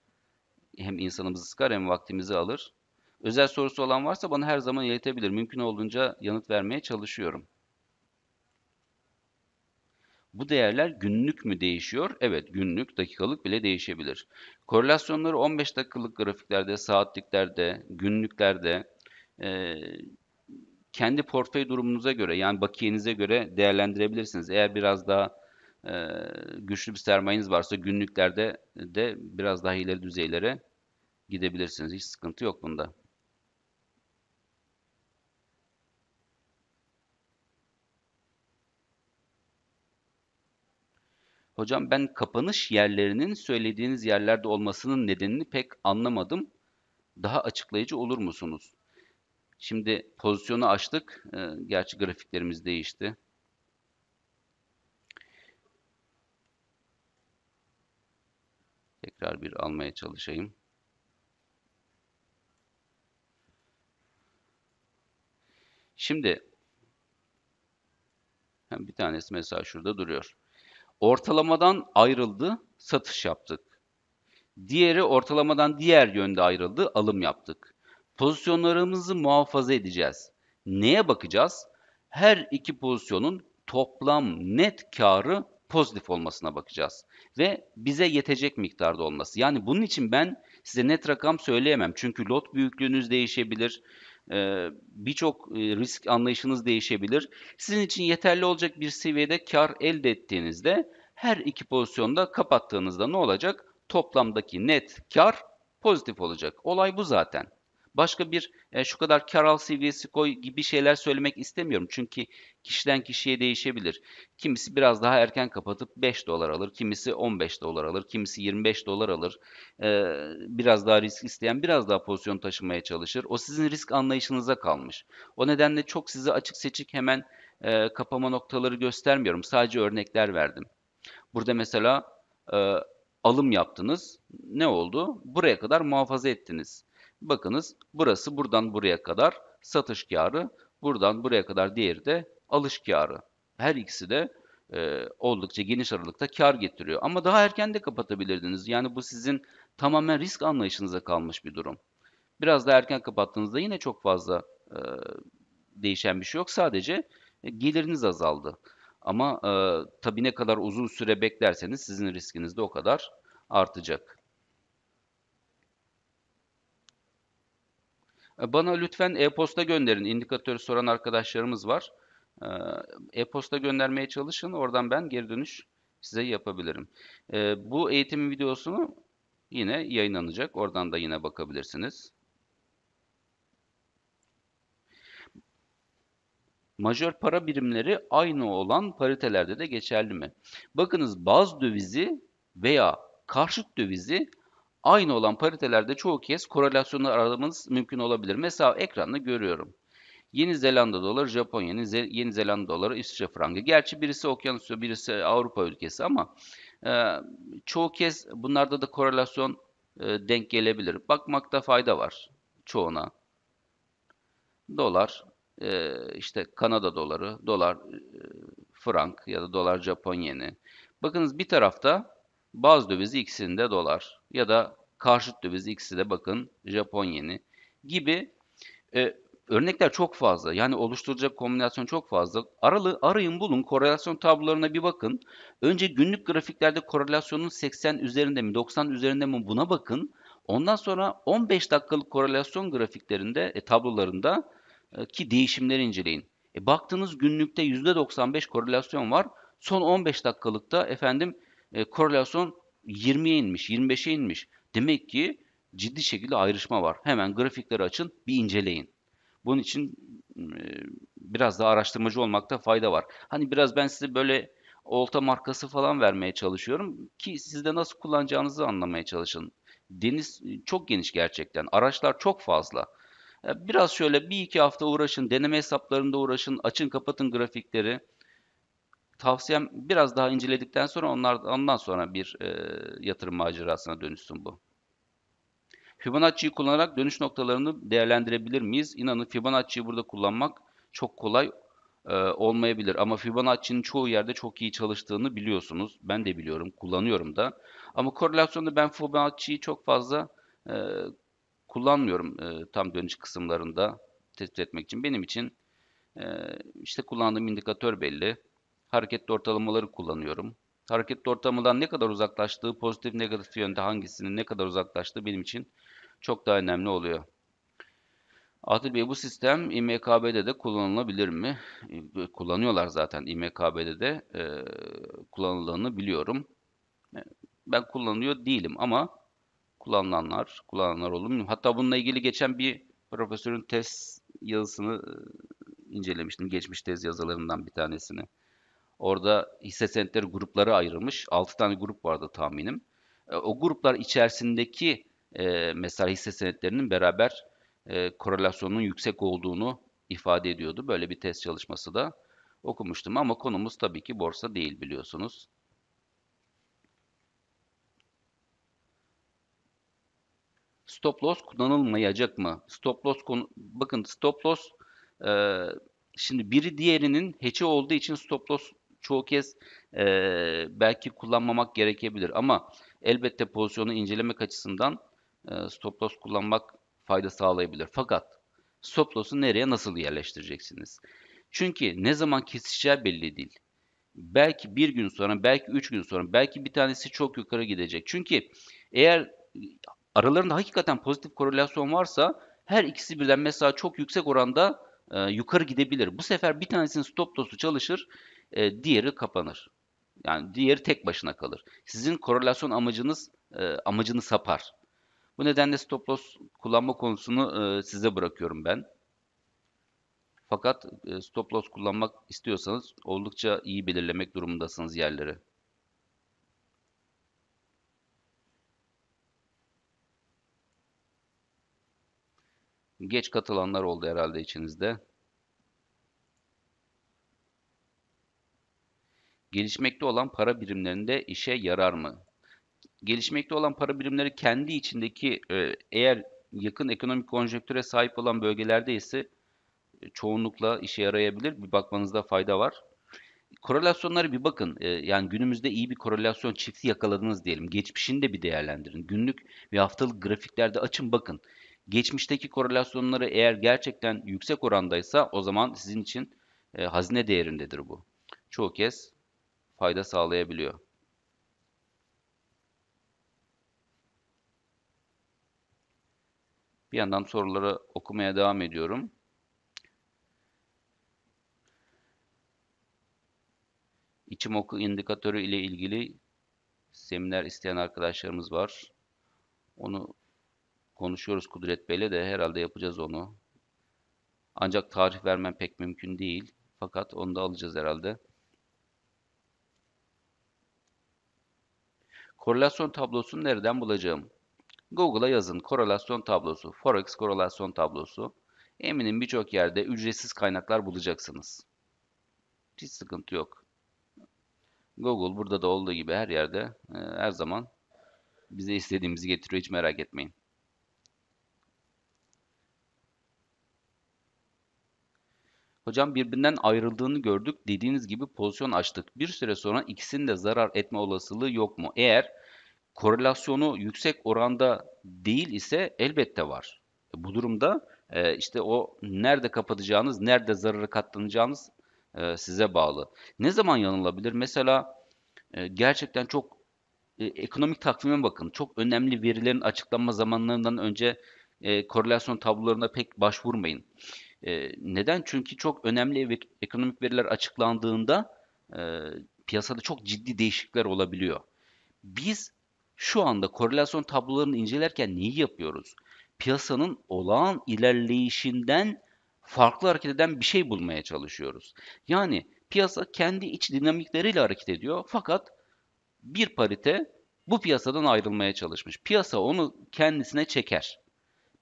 hem insanımızı sıkar hem vaktimizi alır. Özel sorusu olan varsa bana her zaman iletebilir. Mümkün olduğunca yanıt vermeye çalışıyorum. Bu değerler günlük mü değişiyor? Evet günlük, dakikalık bile değişebilir. Korelasyonları 15 dakikalık grafiklerde, saatliklerde, günlüklerde e, kendi portföy durumunuza göre yani bakiyenize göre değerlendirebilirsiniz. Eğer biraz daha e, güçlü bir sermayeniz varsa günlüklerde de biraz daha ileri düzeylere gidebilirsiniz. Hiç sıkıntı yok bunda. Hocam ben kapanış yerlerinin söylediğiniz yerlerde olmasının nedenini pek anlamadım. Daha açıklayıcı olur musunuz? Şimdi pozisyonu açtık. Ee, gerçi grafiklerimiz değişti. Tekrar bir almaya çalışayım. Şimdi bir tanesi mesela şurada duruyor ortalamadan ayrıldı, satış yaptık. Diğeri ortalamadan diğer yönde ayrıldı, alım yaptık. Pozisyonlarımızı muhafaza edeceğiz. Neye bakacağız? Her iki pozisyonun toplam net karı pozitif olmasına bakacağız ve bize yetecek miktarda olması. Yani bunun için ben size net rakam söyleyemem. Çünkü lot büyüklüğünüz değişebilir. Ee, birçok e, risk anlayışınız değişebilir. Sizin için yeterli olacak bir seviyede kar elde ettiğinizde her iki pozisyonda kapattığınızda ne olacak? Toplamdaki net kar pozitif olacak. Olay bu zaten. Başka bir e, şu kadar kar al seviyesi koy gibi şeyler söylemek istemiyorum. Çünkü kişiden kişiye değişebilir. Kimisi biraz daha erken kapatıp 5 dolar alır. Kimisi 15 dolar alır. Kimisi 25 dolar alır. E, biraz daha risk isteyen biraz daha pozisyon taşımaya çalışır. O sizin risk anlayışınıza kalmış. O nedenle çok size açık seçik hemen e, kapama noktaları göstermiyorum. Sadece örnekler verdim. Burada mesela e, alım yaptınız. Ne oldu? Buraya kadar muhafaza ettiniz. Bakınız burası buradan buraya kadar satış karı, buradan buraya kadar diğeri de alış karı. Her ikisi de e, oldukça geniş aralıkta kar getiriyor. Ama daha erken de kapatabilirdiniz. Yani bu sizin tamamen risk anlayışınıza kalmış bir durum. Biraz daha erken kapattığınızda yine çok fazla e, değişen bir şey yok. Sadece e, geliriniz azaldı. Ama e, tabii ne kadar uzun süre beklerseniz sizin riskiniz de o kadar artacak. E, bana lütfen e-posta gönderin. İndikatörü soran arkadaşlarımız var. E, e-posta göndermeye çalışın. Oradan ben geri dönüş size yapabilirim. E, bu eğitim videosunu yine yayınlanacak. Oradan da yine bakabilirsiniz. majör para birimleri aynı olan paritelerde de geçerli mi? Bakınız baz dövizi veya karşıt dövizi aynı olan paritelerde çoğu kez korelasyonları aramamız mümkün olabilir. Mesela ekranda görüyorum. Yeni Zelanda doları, Japonya, Yeni, Zelanda doları, İsviçre frangı. Gerçi birisi okyanusya, birisi Avrupa ülkesi ama e, çoğu kez bunlarda da korelasyon e, denk gelebilir. Bakmakta fayda var çoğuna. Dolar, e, işte Kanada doları, dolar e, frank ya da dolar Japon Bakınız bir tarafta bazı dövizi ikisinde dolar ya da karşıt döviz ikisi de bakın Japon yeni gibi e, örnekler çok fazla. Yani oluşturacak kombinasyon çok fazla. Aralı arayın bulun korelasyon tablolarına bir bakın. Önce günlük grafiklerde korelasyonun 80 üzerinde mi 90 üzerinde mi buna bakın. Ondan sonra 15 dakikalık korelasyon grafiklerinde e, tablolarında e, ki değişimleri inceleyin. E, baktığınız günlükte %95 korelasyon var. Son 15 dakikalıkta efendim e, korelasyon 20'ye inmiş, 25'e inmiş. Demek ki ciddi şekilde ayrışma var. Hemen grafikleri açın, bir inceleyin. Bunun için e, biraz daha araştırmacı olmakta fayda var. Hani biraz ben size böyle olta markası falan vermeye çalışıyorum ki siz de nasıl kullanacağınızı anlamaya çalışın. Deniz e, çok geniş gerçekten. Araçlar çok fazla. E, biraz şöyle bir iki hafta uğraşın, deneme hesaplarında uğraşın, açın kapatın grafikleri tavsiyem biraz daha inceledikten sonra onlar ondan sonra bir e, yatırım macerasına dönüşsün bu. Fibonacci'yi kullanarak dönüş noktalarını değerlendirebilir miyiz? İnanın Fibonacci'yi burada kullanmak çok kolay e, olmayabilir ama Fibonacci'nin çoğu yerde çok iyi çalıştığını biliyorsunuz. Ben de biliyorum, kullanıyorum da. Ama korelasyonda ben Fibonacci'yi çok fazla e, kullanmıyorum e, tam dönüş kısımlarında tespit etmek için. Benim için e, işte kullandığım indikatör belli hareketli ortalamaları kullanıyorum. Hareketli ortalamadan ne kadar uzaklaştığı pozitif negatif yönde hangisinin ne kadar uzaklaştığı benim için çok daha önemli oluyor. Adil Bey bu sistem IMKB'de de kullanılabilir mi? E, kullanıyorlar zaten IMKB'de de e, kullanıldığını biliyorum. E, ben kullanıyor değilim ama kullanılanlar, kullananlar olmuyor. Hatta bununla ilgili geçen bir profesörün test yazısını e, incelemiştim. Geçmiş tez yazılarından bir tanesini. Orada hisse senetleri grupları ayrılmış. 6 tane grup vardı tahminim. E, o gruplar içerisindeki e, mesela hisse senetlerinin beraber e, korelasyonun yüksek olduğunu ifade ediyordu. Böyle bir test çalışması da okumuştum ama konumuz tabii ki borsa değil biliyorsunuz. Stop loss kullanılmayacak mı? Stop loss konu bakın stop loss e, şimdi biri diğerinin heçi olduğu için stop loss çoğu kez e, belki kullanmamak gerekebilir ama elbette pozisyonu incelemek açısından e, stop loss kullanmak fayda sağlayabilir. Fakat stop loss'u nereye nasıl yerleştireceksiniz? Çünkü ne zaman kesişeceği belli değil. Belki bir gün sonra, belki üç gün sonra, belki bir tanesi çok yukarı gidecek. Çünkü eğer aralarında hakikaten pozitif korelasyon varsa her ikisi birden mesela çok yüksek oranda e, yukarı gidebilir. Bu sefer bir tanesinin stop loss'u çalışır e, diğeri kapanır. Yani diğeri tek başına kalır. Sizin korelasyon amacınız e, amacını sapar. Bu nedenle stop loss kullanma konusunu e, size bırakıyorum ben. Fakat e, stop loss kullanmak istiyorsanız oldukça iyi belirlemek durumundasınız yerleri. Geç katılanlar oldu herhalde içinizde. Gelişmekte olan para birimlerinde işe yarar mı? Gelişmekte olan para birimleri kendi içindeki e, eğer yakın ekonomik konjonktüre sahip olan bölgelerde ise e, çoğunlukla işe yarayabilir. Bir bakmanızda fayda var. Korelasyonları bir bakın. E, yani günümüzde iyi bir korelasyon çifti yakaladınız diyelim. Geçmişini de bir değerlendirin. Günlük ve haftalık grafiklerde açın bakın. Geçmişteki korelasyonları eğer gerçekten yüksek orandaysa o zaman sizin için hazine değerindedir bu. Çoğu kez fayda sağlayabiliyor. Bir yandan soruları okumaya devam ediyorum. İçim oku indikatörü ile ilgili seminer isteyen arkadaşlarımız var. Onu konuşuyoruz Kudret Bey'le de herhalde yapacağız onu. Ancak tarih vermem pek mümkün değil. Fakat onu da alacağız herhalde. Korelasyon tablosunu nereden bulacağım? Google'a yazın korelasyon tablosu, forex korelasyon tablosu. Eminim birçok yerde ücretsiz kaynaklar bulacaksınız. Hiç sıkıntı yok. Google burada da olduğu gibi her yerde e, her zaman bize istediğimizi getiriyor hiç merak etmeyin. Hocam birbirinden ayrıldığını gördük. Dediğiniz gibi pozisyon açtık. Bir süre sonra ikisinin de zarar etme olasılığı yok mu? Eğer korelasyonu yüksek oranda değil ise elbette var. E, bu durumda e, işte o nerede kapatacağınız, nerede zarara katlanacağınız e, size bağlı. Ne zaman yanılabilir? Mesela gerçekten çok ekonomik takvime bakın. Çok önemli verilerin açıklanma zamanlarından önce korelasyon tablolarına pek başvurmayın. E, neden? Çünkü çok önemli ve ekonomik veriler açıklandığında e, piyasada çok ciddi değişiklikler olabiliyor. Biz şu anda korelasyon tablolarını incelerken neyi yapıyoruz? Piyasanın olağan ilerleyişinden farklı hareket eden bir şey bulmaya çalışıyoruz. Yani piyasa kendi iç dinamikleriyle hareket ediyor fakat bir parite bu piyasadan ayrılmaya çalışmış. Piyasa onu kendisine çeker.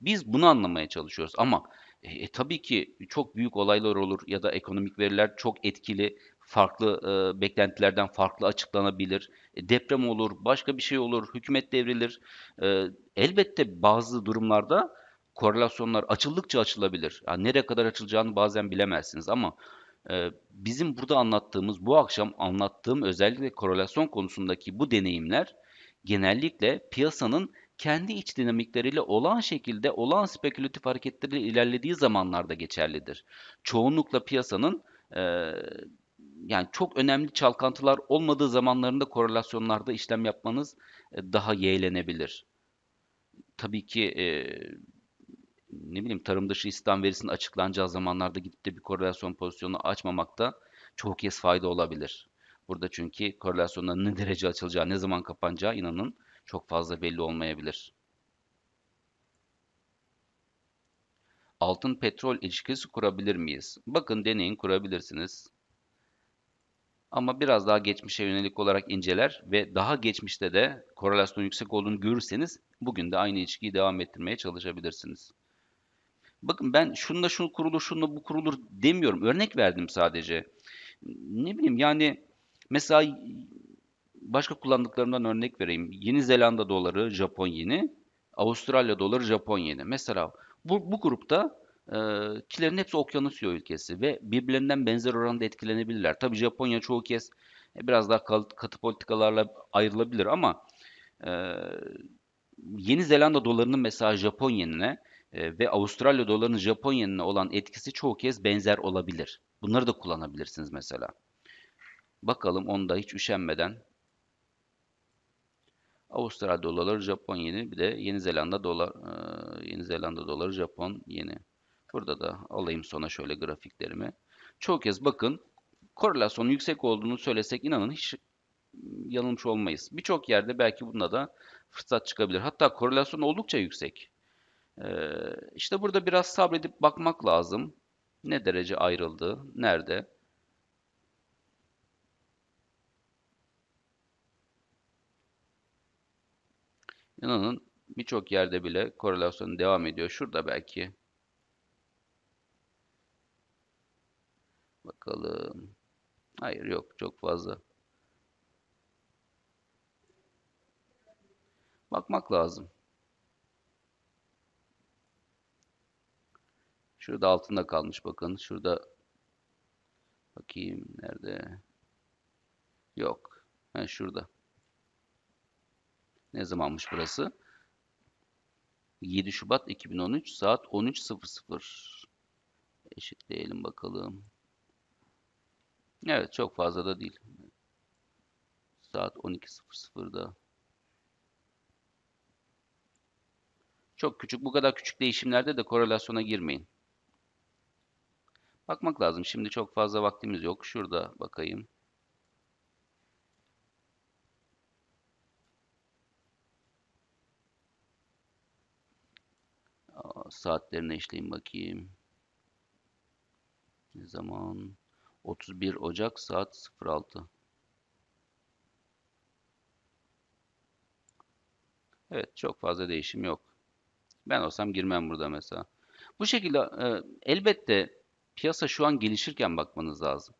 Biz bunu anlamaya çalışıyoruz ama e, e, tabii ki çok büyük olaylar olur ya da ekonomik veriler çok etkili, farklı e, beklentilerden farklı açıklanabilir. E, deprem olur, başka bir şey olur, hükümet devrilir. E, elbette bazı durumlarda korelasyonlar açıldıkça açılabilir. Yani nereye kadar açılacağını bazen bilemezsiniz ama e, bizim burada anlattığımız, bu akşam anlattığım özellikle korelasyon konusundaki bu deneyimler genellikle piyasanın kendi iç dinamikleriyle olan şekilde olan spekülatif hareketleriyle ilerlediği zamanlarda geçerlidir. Çoğunlukla piyasanın e, yani çok önemli çalkantılar olmadığı zamanlarında korelasyonlarda işlem yapmanız e, daha yeğlenebilir. Tabii ki e, ne bileyim tarım dışı istihdam verisinin açıklanacağı zamanlarda gidip de bir korelasyon pozisyonu açmamak da çok kez fayda olabilir. Burada çünkü korelasyonların ne derece açılacağı, ne zaman kapanacağı inanın çok fazla belli olmayabilir. Altın petrol ilişkisi kurabilir miyiz? Bakın deneyin kurabilirsiniz. Ama biraz daha geçmişe yönelik olarak inceler ve daha geçmişte de korelasyon yüksek olduğunu görürseniz bugün de aynı ilişkiyi devam ettirmeye çalışabilirsiniz. Bakın ben şununla şunu kurulur, şununla bu kurulur demiyorum. Örnek verdim sadece. Ne bileyim yani mesela başka kullandıklarımdan örnek vereyim. Yeni Zelanda doları Japon yeni, Avustralya doları Japon yeni. Mesela bu, bu grupta e, kilerin hepsi okyanusya ülkesi ve birbirlerinden benzer oranda etkilenebilirler. Tabi Japonya çoğu kez e, biraz daha katı politikalarla ayrılabilir ama e, Yeni Zelanda dolarının mesela Japon yenine e, ve Avustralya dolarının Japon yenine olan etkisi çoğu kez benzer olabilir. Bunları da kullanabilirsiniz mesela. Bakalım onu da hiç üşenmeden Avustralya doları, Japon yeni, bir de Yeni Zelanda dolar, e, Yeni Zelanda doları, Japon yeni. Burada da alayım sona şöyle grafiklerimi. Çok kez bakın korelasyonun yüksek olduğunu söylesek inanın hiç ıı, yanılmış olmayız. Birçok yerde belki bunda da fırsat çıkabilir. Hatta korelasyon oldukça yüksek. Ee, işte burada biraz sabredip bakmak lazım. Ne derece ayrıldı, nerede? İnanın birçok yerde bile korelasyon devam ediyor. Şurada belki. Bakalım. Hayır yok çok fazla. Bakmak lazım. Şurada altında kalmış bakın. Şurada bakayım nerede? Yok. Ha şurada. Ne zamanmış burası? 7 Şubat 2013 saat 13.00. Eşitleyelim bakalım. Evet çok fazla da değil. Saat 12.00'da. Çok küçük. Bu kadar küçük değişimlerde de korelasyona girmeyin. Bakmak lazım. Şimdi çok fazla vaktimiz yok. Şurada bakayım. saatlerine işleyin bakayım. Ne zaman? 31 Ocak saat 06. Evet çok fazla değişim yok. Ben olsam girmem burada mesela. Bu şekilde e, elbette piyasa şu an gelişirken bakmanız lazım.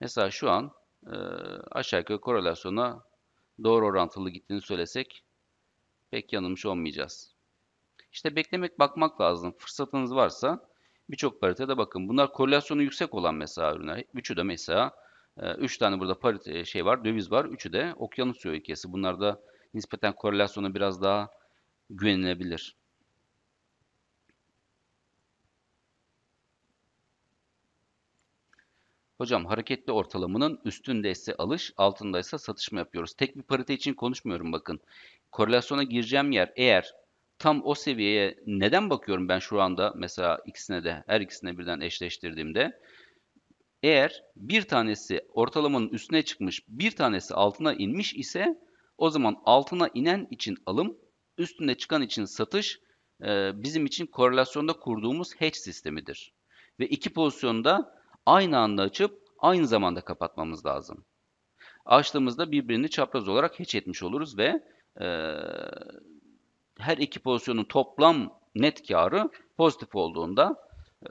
Mesela şu an e, aşağı yukarı korelasyona doğru orantılı gittiğini söylesek pek yanılmış olmayacağız. İşte beklemek bakmak lazım. Fırsatınız varsa birçok paritede bakın. Bunlar korelasyonu yüksek olan mesela ürünler. Üçü de mesela 3 e, tane burada parite şey var, döviz var. Üçü de okyanus ülkesi. Bunlar da nispeten korelasyonu biraz daha güvenilebilir. Hocam hareketli ortalamanın üstündeyse alış, altındaysa ise satış mı yapıyoruz? Tek bir parite için konuşmuyorum bakın. Korelasyona gireceğim yer eğer tam o seviyeye neden bakıyorum ben şu anda mesela ikisine de her ikisine birden eşleştirdiğimde eğer bir tanesi ortalamanın üstüne çıkmış bir tanesi altına inmiş ise o zaman altına inen için alım üstüne çıkan için satış e, bizim için korelasyonda kurduğumuz hedge sistemidir. Ve iki pozisyonda aynı anda açıp aynı zamanda kapatmamız lazım. Açtığımızda birbirini çapraz olarak hedge etmiş oluruz ve e, her iki pozisyonun toplam net karı pozitif olduğunda e,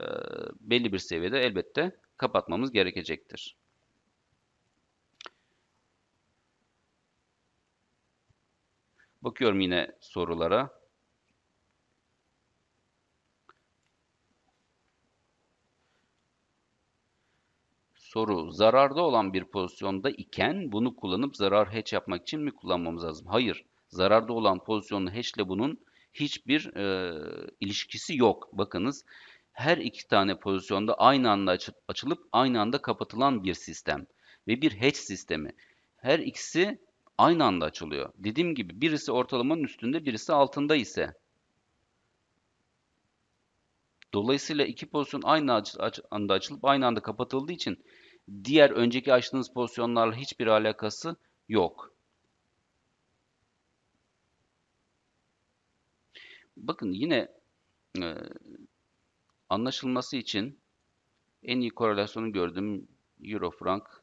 belli bir seviyede elbette kapatmamız gerekecektir. Bakıyorum yine sorulara. Soru, zararda olan bir pozisyonda iken bunu kullanıp zarar hedge yapmak için mi kullanmamız lazım? Hayır zararda olan pozisyonlu hash'le bunun hiçbir e, ilişkisi yok. Bakınız her iki tane pozisyonda aynı anda açılıp aynı anda kapatılan bir sistem ve bir hedge sistemi. Her ikisi aynı anda açılıyor. Dediğim gibi birisi ortalamanın üstünde birisi altında ise. Dolayısıyla iki pozisyon aynı anda açılıp aynı anda kapatıldığı için diğer önceki açtığınız pozisyonlarla hiçbir alakası yok. Bakın yine e, anlaşılması için en iyi korelasyonu gördüğüm Euro frank,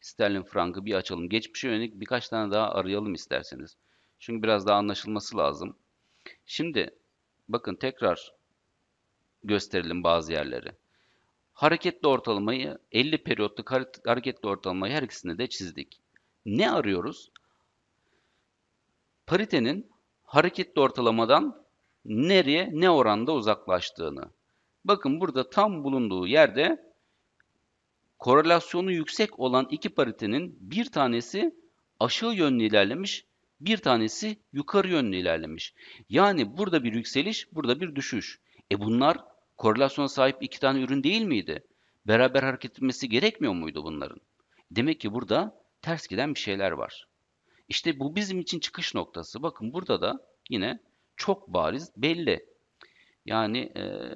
sterlin frankı bir açalım. Geçmişe yönelik birkaç tane daha arayalım isterseniz. Çünkü biraz daha anlaşılması lazım. Şimdi bakın tekrar gösterelim bazı yerleri. Hareketli ortalamayı 50 periyotluk hareketli ortalamayı her ikisinde de çizdik. Ne arıyoruz? Paritenin hareketli ortalamadan nereye ne oranda uzaklaştığını. Bakın burada tam bulunduğu yerde korelasyonu yüksek olan iki paritenin bir tanesi aşağı yönlü ilerlemiş, bir tanesi yukarı yönlü ilerlemiş. Yani burada bir yükseliş, burada bir düşüş. E bunlar korelasyona sahip iki tane ürün değil miydi? Beraber hareket etmesi gerekmiyor muydu bunların? Demek ki burada ters giden bir şeyler var. İşte bu bizim için çıkış noktası. Bakın burada da yine çok bariz belli. Yani e,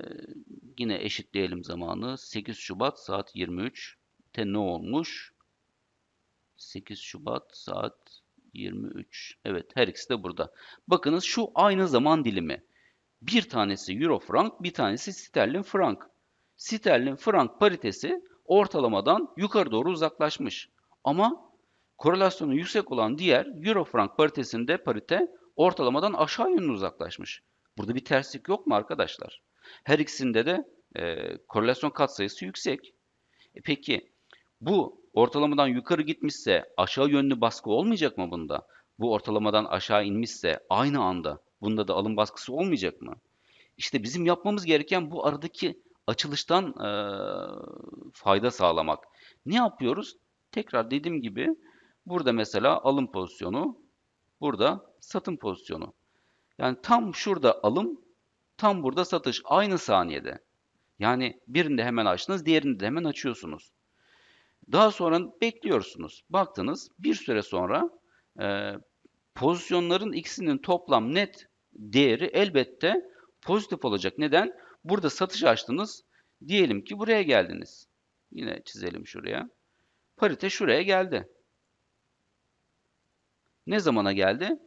yine eşitleyelim zamanı. 8 Şubat saat 23'te ne olmuş? 8 Şubat saat 23. Evet her ikisi de burada. Bakınız şu aynı zaman dilimi. Bir tanesi Euro frank, bir tanesi sterlin frank. Sterlin frank paritesi ortalamadan yukarı doğru uzaklaşmış. Ama korelasyonu yüksek olan diğer Euro frank paritesinde parite ortalamadan aşağı yönlü uzaklaşmış. Burada bir terslik yok mu arkadaşlar? Her ikisinde de e, korelasyon katsayısı yüksek. E peki bu ortalamadan yukarı gitmişse aşağı yönlü baskı olmayacak mı bunda? Bu ortalamadan aşağı inmişse aynı anda bunda da alım baskısı olmayacak mı? İşte bizim yapmamız gereken bu aradaki açılıştan e, fayda sağlamak. Ne yapıyoruz? Tekrar dediğim gibi burada mesela alım pozisyonu Burada satın pozisyonu. Yani tam şurada alım, tam burada satış aynı saniyede. Yani birini hemen açtınız, diğerini de hemen açıyorsunuz. Daha sonra bekliyorsunuz. Baktınız bir süre sonra e, pozisyonların ikisinin toplam net değeri elbette pozitif olacak. Neden? Burada satış açtınız. Diyelim ki buraya geldiniz. Yine çizelim şuraya. Parite şuraya geldi. Ne zamana geldi?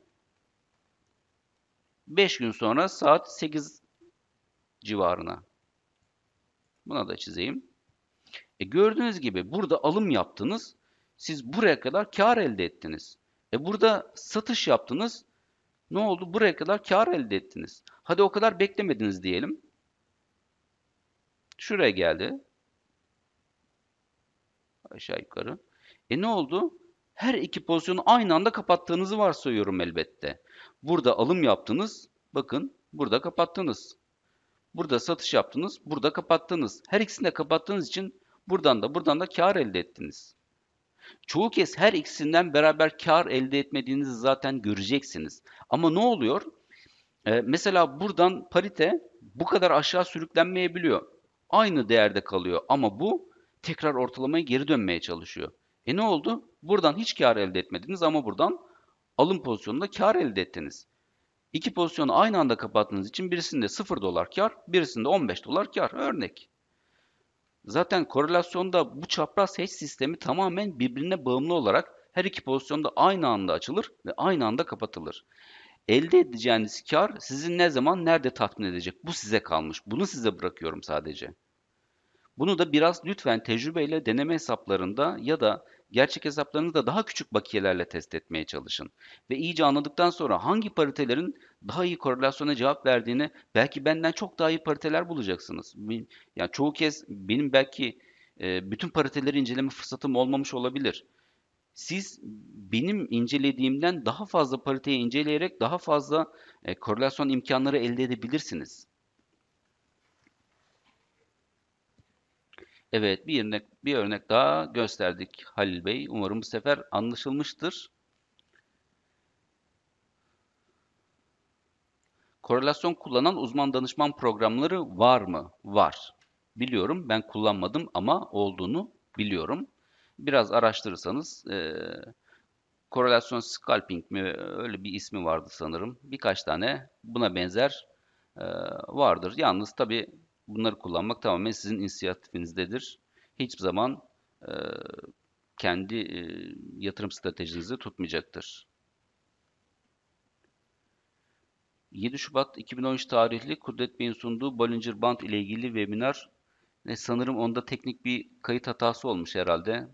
5 gün sonra saat 8 civarına. Buna da çizeyim. E gördüğünüz gibi burada alım yaptınız. Siz buraya kadar kar elde ettiniz. E burada satış yaptınız. Ne oldu? Buraya kadar kar elde ettiniz. Hadi o kadar beklemediniz diyelim. Şuraya geldi. Aşağı yukarı. E ne oldu? her iki pozisyonu aynı anda kapattığınızı varsayıyorum elbette. Burada alım yaptınız. Bakın burada kapattınız. Burada satış yaptınız. Burada kapattınız. Her ikisini de kapattığınız için buradan da buradan da kar elde ettiniz. Çoğu kez her ikisinden beraber kar elde etmediğinizi zaten göreceksiniz. Ama ne oluyor? Ee, mesela buradan parite bu kadar aşağı sürüklenmeyebiliyor. Aynı değerde kalıyor ama bu tekrar ortalamaya geri dönmeye çalışıyor. E ne oldu? Buradan hiç kar elde etmediniz ama buradan alım pozisyonunda kar elde ettiniz. İki pozisyonu aynı anda kapattığınız için birisinde 0 dolar kar, birisinde 15 dolar kar. Örnek. Zaten korelasyonda bu çapraz hedge sistemi tamamen birbirine bağımlı olarak her iki pozisyonda aynı anda açılır ve aynı anda kapatılır. Elde edeceğiniz kar sizin ne zaman nerede tatmin edecek? Bu size kalmış. Bunu size bırakıyorum sadece. Bunu da biraz lütfen tecrübeyle deneme hesaplarında ya da gerçek hesaplarınızda daha küçük bakiyelerle test etmeye çalışın. Ve iyice anladıktan sonra hangi paritelerin daha iyi korelasyona cevap verdiğini belki benden çok daha iyi pariteler bulacaksınız. Yani çoğu kez benim belki e, bütün pariteleri inceleme fırsatım olmamış olabilir. Siz benim incelediğimden daha fazla pariteyi inceleyerek daha fazla e, korelasyon imkanları elde edebilirsiniz. Evet bir örnek, bir örnek daha gösterdik Halil Bey. Umarım bu sefer anlaşılmıştır. Korelasyon kullanan uzman danışman programları var mı? Var. Biliyorum ben kullanmadım ama olduğunu biliyorum. Biraz araştırırsanız e, korelasyon scalping mi öyle bir ismi vardı sanırım. Birkaç tane buna benzer e, vardır. Yalnız tabi Bunları kullanmak tamamen sizin inisiyatifinizdedir. Hiçbir zaman e, kendi e, yatırım stratejinizi tutmayacaktır. 7 Şubat 2013 tarihli Kudret Bey'in sunduğu Bollinger Band ile ilgili webinar e, sanırım onda teknik bir kayıt hatası olmuş herhalde.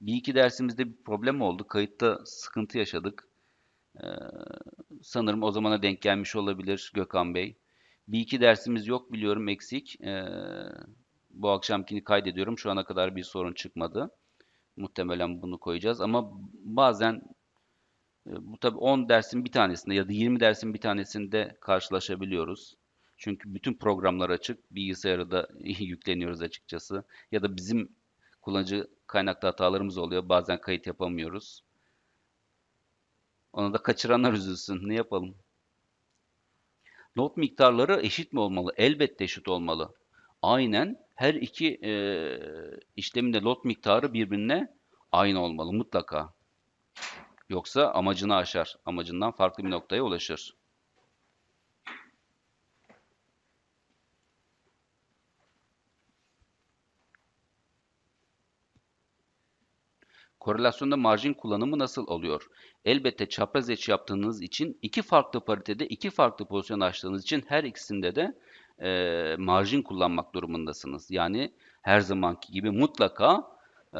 Bir iki dersimizde bir problem oldu. Kayıtta sıkıntı yaşadık. Ee, sanırım o zamana denk gelmiş olabilir Gökhan Bey. Bir iki dersimiz yok biliyorum eksik. Ee, bu akşamkini kaydediyorum. Şu ana kadar bir sorun çıkmadı. Muhtemelen bunu koyacağız ama bazen e, bu tabi 10 dersin bir tanesinde ya da 20 dersin bir tanesinde karşılaşabiliyoruz. Çünkü bütün programlar açık. Bilgisayarı da <laughs> yükleniyoruz açıkçası. Ya da bizim kullanıcı kaynaklı hatalarımız oluyor. Bazen kayıt yapamıyoruz. Ona da kaçıranlar üzülsün. Ne yapalım? Not miktarları eşit mi olmalı? Elbette eşit olmalı. Aynen her iki e, işleminde lot miktarı birbirine aynı olmalı mutlaka. Yoksa amacını aşar. Amacından farklı bir noktaya ulaşır. Korelasyonda marjin kullanımı nasıl oluyor? Elbette çapraz eç yaptığınız için iki farklı paritede iki farklı pozisyon açtığınız için her ikisinde de e, marjin kullanmak durumundasınız. Yani her zamanki gibi mutlaka e,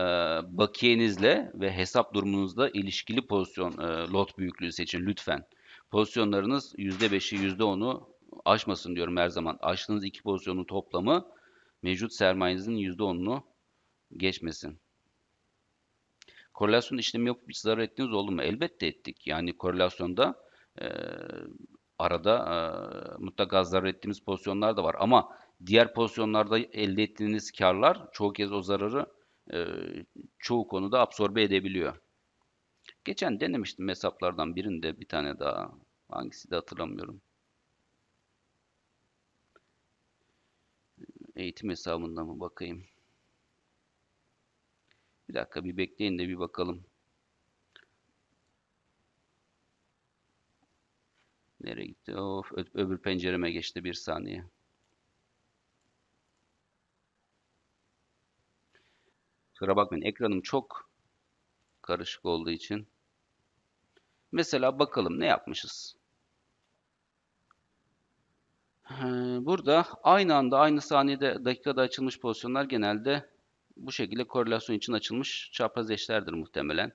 bakiyenizle ve hesap durumunuzla ilişkili pozisyon e, lot büyüklüğü seçin lütfen. Pozisyonlarınız %5'i %10'u aşmasın diyorum her zaman. Açtığınız iki pozisyonun toplamı mevcut sermayenizin %10'unu geçmesin korelasyon işlemi yok, hiç zarar ettiğiniz oldu mu? Elbette ettik. Yani korelasyonda e, arada e, mutlaka zarar ettiğimiz pozisyonlar da var. Ama diğer pozisyonlarda elde ettiğiniz karlar çoğu kez o zararı e, çoğu konuda absorbe edebiliyor. Geçen denemiştim hesaplardan birinde bir tane daha. Hangisi de hatırlamıyorum. Eğitim hesabından mı bakayım. Bir dakika bir bekleyin de bir bakalım. Nereye gitti? Of öbür pencereme geçti bir saniye. Kusura bakmayın ekranım çok karışık olduğu için. Mesela bakalım ne yapmışız. Ee, burada aynı anda aynı saniyede dakikada açılmış pozisyonlar genelde bu şekilde korelasyon için açılmış çapraz eşlerdir muhtemelen.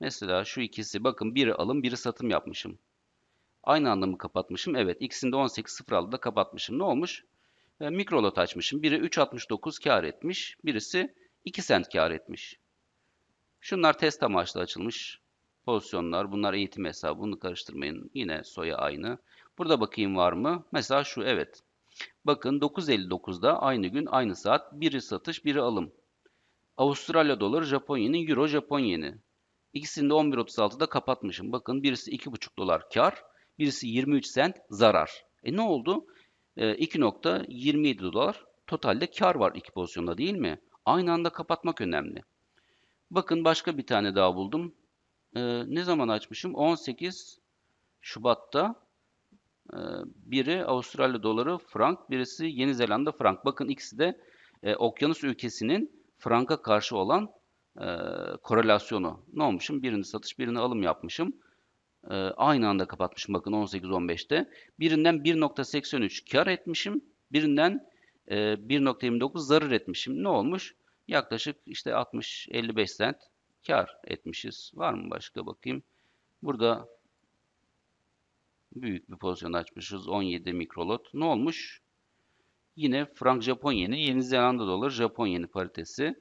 Mesela şu ikisi bakın biri alım biri satım yapmışım. Aynı anda mı kapatmışım? Evet ikisini de 18.06'da kapatmışım. Ne olmuş? E, mikrolot açmışım. Biri 3.69 kar etmiş. Birisi 2 sent kar etmiş. Şunlar test amaçlı açılmış pozisyonlar. Bunlar eğitim hesabı. Bunu karıştırmayın. Yine soya aynı. Burada bakayım var mı? Mesela şu evet. Bakın 9.59'da aynı gün aynı saat biri satış biri alım. Avustralya doları Japon yeni, Euro Japon yeni. İkisini de 11.36'da kapatmışım. Bakın birisi 2.5 dolar kar, birisi 23 sent zarar. E ne oldu? E, 2.27 dolar totalde kar var iki pozisyonda değil mi? Aynı anda kapatmak önemli. Bakın başka bir tane daha buldum. E, ne zaman açmışım? 18 Şubat'ta ee, biri Avustralya doları frank, birisi Yeni Zelanda frank. Bakın ikisi de e, okyanus ülkesinin franka karşı olan e, korelasyonu. Ne olmuşum? Birini satış, birini alım yapmışım. E, aynı anda kapatmışım bakın 18-15'te. Birinden 1.83 kar etmişim. Birinden e, 1.29 zarar etmişim. Ne olmuş? Yaklaşık işte 60-55 sent kar etmişiz. Var mı başka bakayım. Burada Büyük bir pozisyon açmışız. 17 mikrolot. Ne olmuş? Yine frank Japon yeni, Yeni Zelanda dolar Japon yeni paritesi.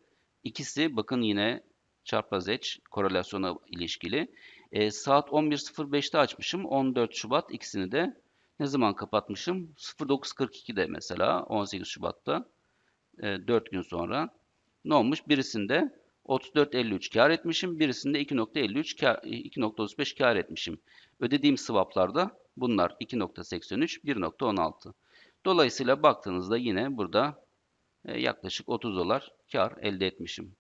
İkisi bakın yine çarpaz eç korelasyona ilişkili. E, saat 11.05'te açmışım. 14 Şubat ikisini de ne zaman kapatmışım? 09.42'de mesela 18 Şubat'ta. E, 4 gün sonra. Ne olmuş? Birisinde 34.53 kar etmişim. Birisinde 2.53 kar, 2.35 kar etmişim. Ödediğim swaplarda bunlar 2.83, 1.16. Dolayısıyla baktığınızda yine burada e, yaklaşık 30 dolar kar elde etmişim.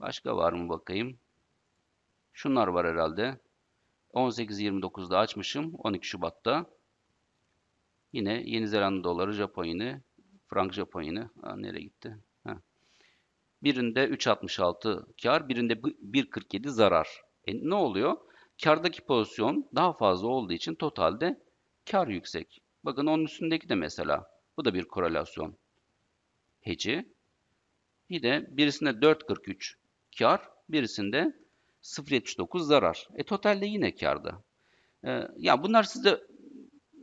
Başka var mı bakayım? Şunlar var herhalde. 18.29'da açmışım 12 Şubat'ta. Yine Yeni Zelanda doları, Japon yeni, frank Japon yeni. Aa, nereye gitti? Birinde 3.66 kar, birinde 1.47 zarar. E ne oluyor? Kardaki pozisyon daha fazla olduğu için totalde kar yüksek. Bakın onun üstündeki de mesela. Bu da bir korelasyon. Hece. Bir de birisinde 4.43 kar, birisinde 0.79 zarar. E totalde yine karda. E, ya bunlar size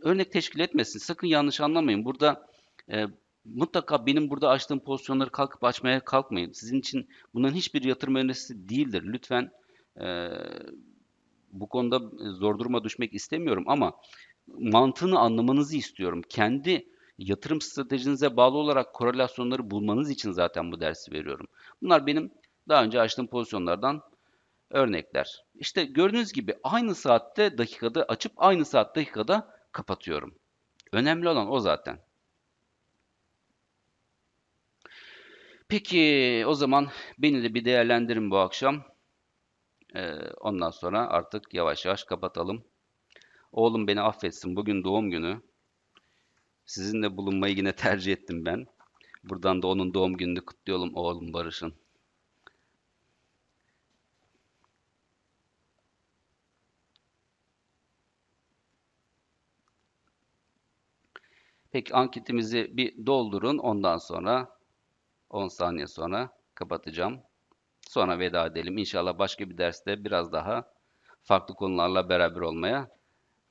örnek teşkil etmesin. Sakın yanlış anlamayın. Burada e, mutlaka benim burada açtığım pozisyonları kalkıp açmaya kalkmayın. Sizin için bunun hiçbir yatırım önerisi değildir. Lütfen e, bu konuda e, zor duruma düşmek istemiyorum ama mantığını anlamanızı istiyorum. Kendi yatırım stratejinize bağlı olarak korelasyonları bulmanız için zaten bu dersi veriyorum. Bunlar benim daha önce açtığım pozisyonlardan örnekler. İşte gördüğünüz gibi aynı saatte dakikada açıp aynı saat dakikada kapatıyorum. Önemli olan o zaten. Peki o zaman beni de bir değerlendirin bu akşam. Ee, ondan sonra artık yavaş yavaş kapatalım. Oğlum beni affetsin. Bugün doğum günü. Sizinle bulunmayı yine <laughs> tercih ettim ben. Buradan da onun doğum gününü kutlayalım oğlum Barış'ın. Peki anketimizi bir doldurun. Ondan sonra 10 saniye sonra kapatacağım. Sonra veda edelim. İnşallah başka bir derste biraz daha farklı konularla beraber olmaya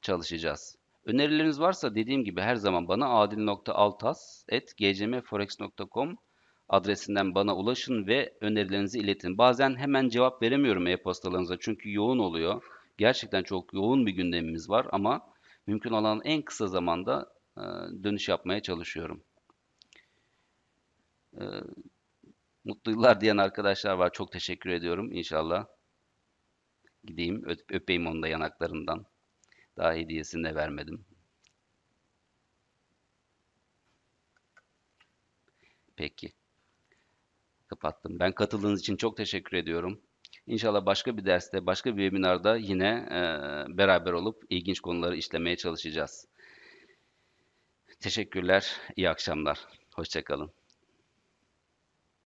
çalışacağız. Önerileriniz varsa dediğim gibi her zaman bana adil.altas.gcmforex.com adresinden bana ulaşın ve önerilerinizi iletin. Bazen hemen cevap veremiyorum e-postalarınıza çünkü yoğun oluyor. Gerçekten çok yoğun bir gündemimiz var ama mümkün olan en kısa zamanda e, dönüş yapmaya çalışıyorum. E, mutlu yıllar diyen arkadaşlar var. Çok teşekkür ediyorum inşallah. Gideyim öp, öpeyim onu da yanaklarından. Daha hediyesini de vermedim. Peki. Kapattım. Ben katıldığınız için çok teşekkür ediyorum. İnşallah başka bir derste, başka bir webinarda yine e, beraber olup ilginç konuları işlemeye çalışacağız. Teşekkürler, iyi akşamlar. Hoşçakalın.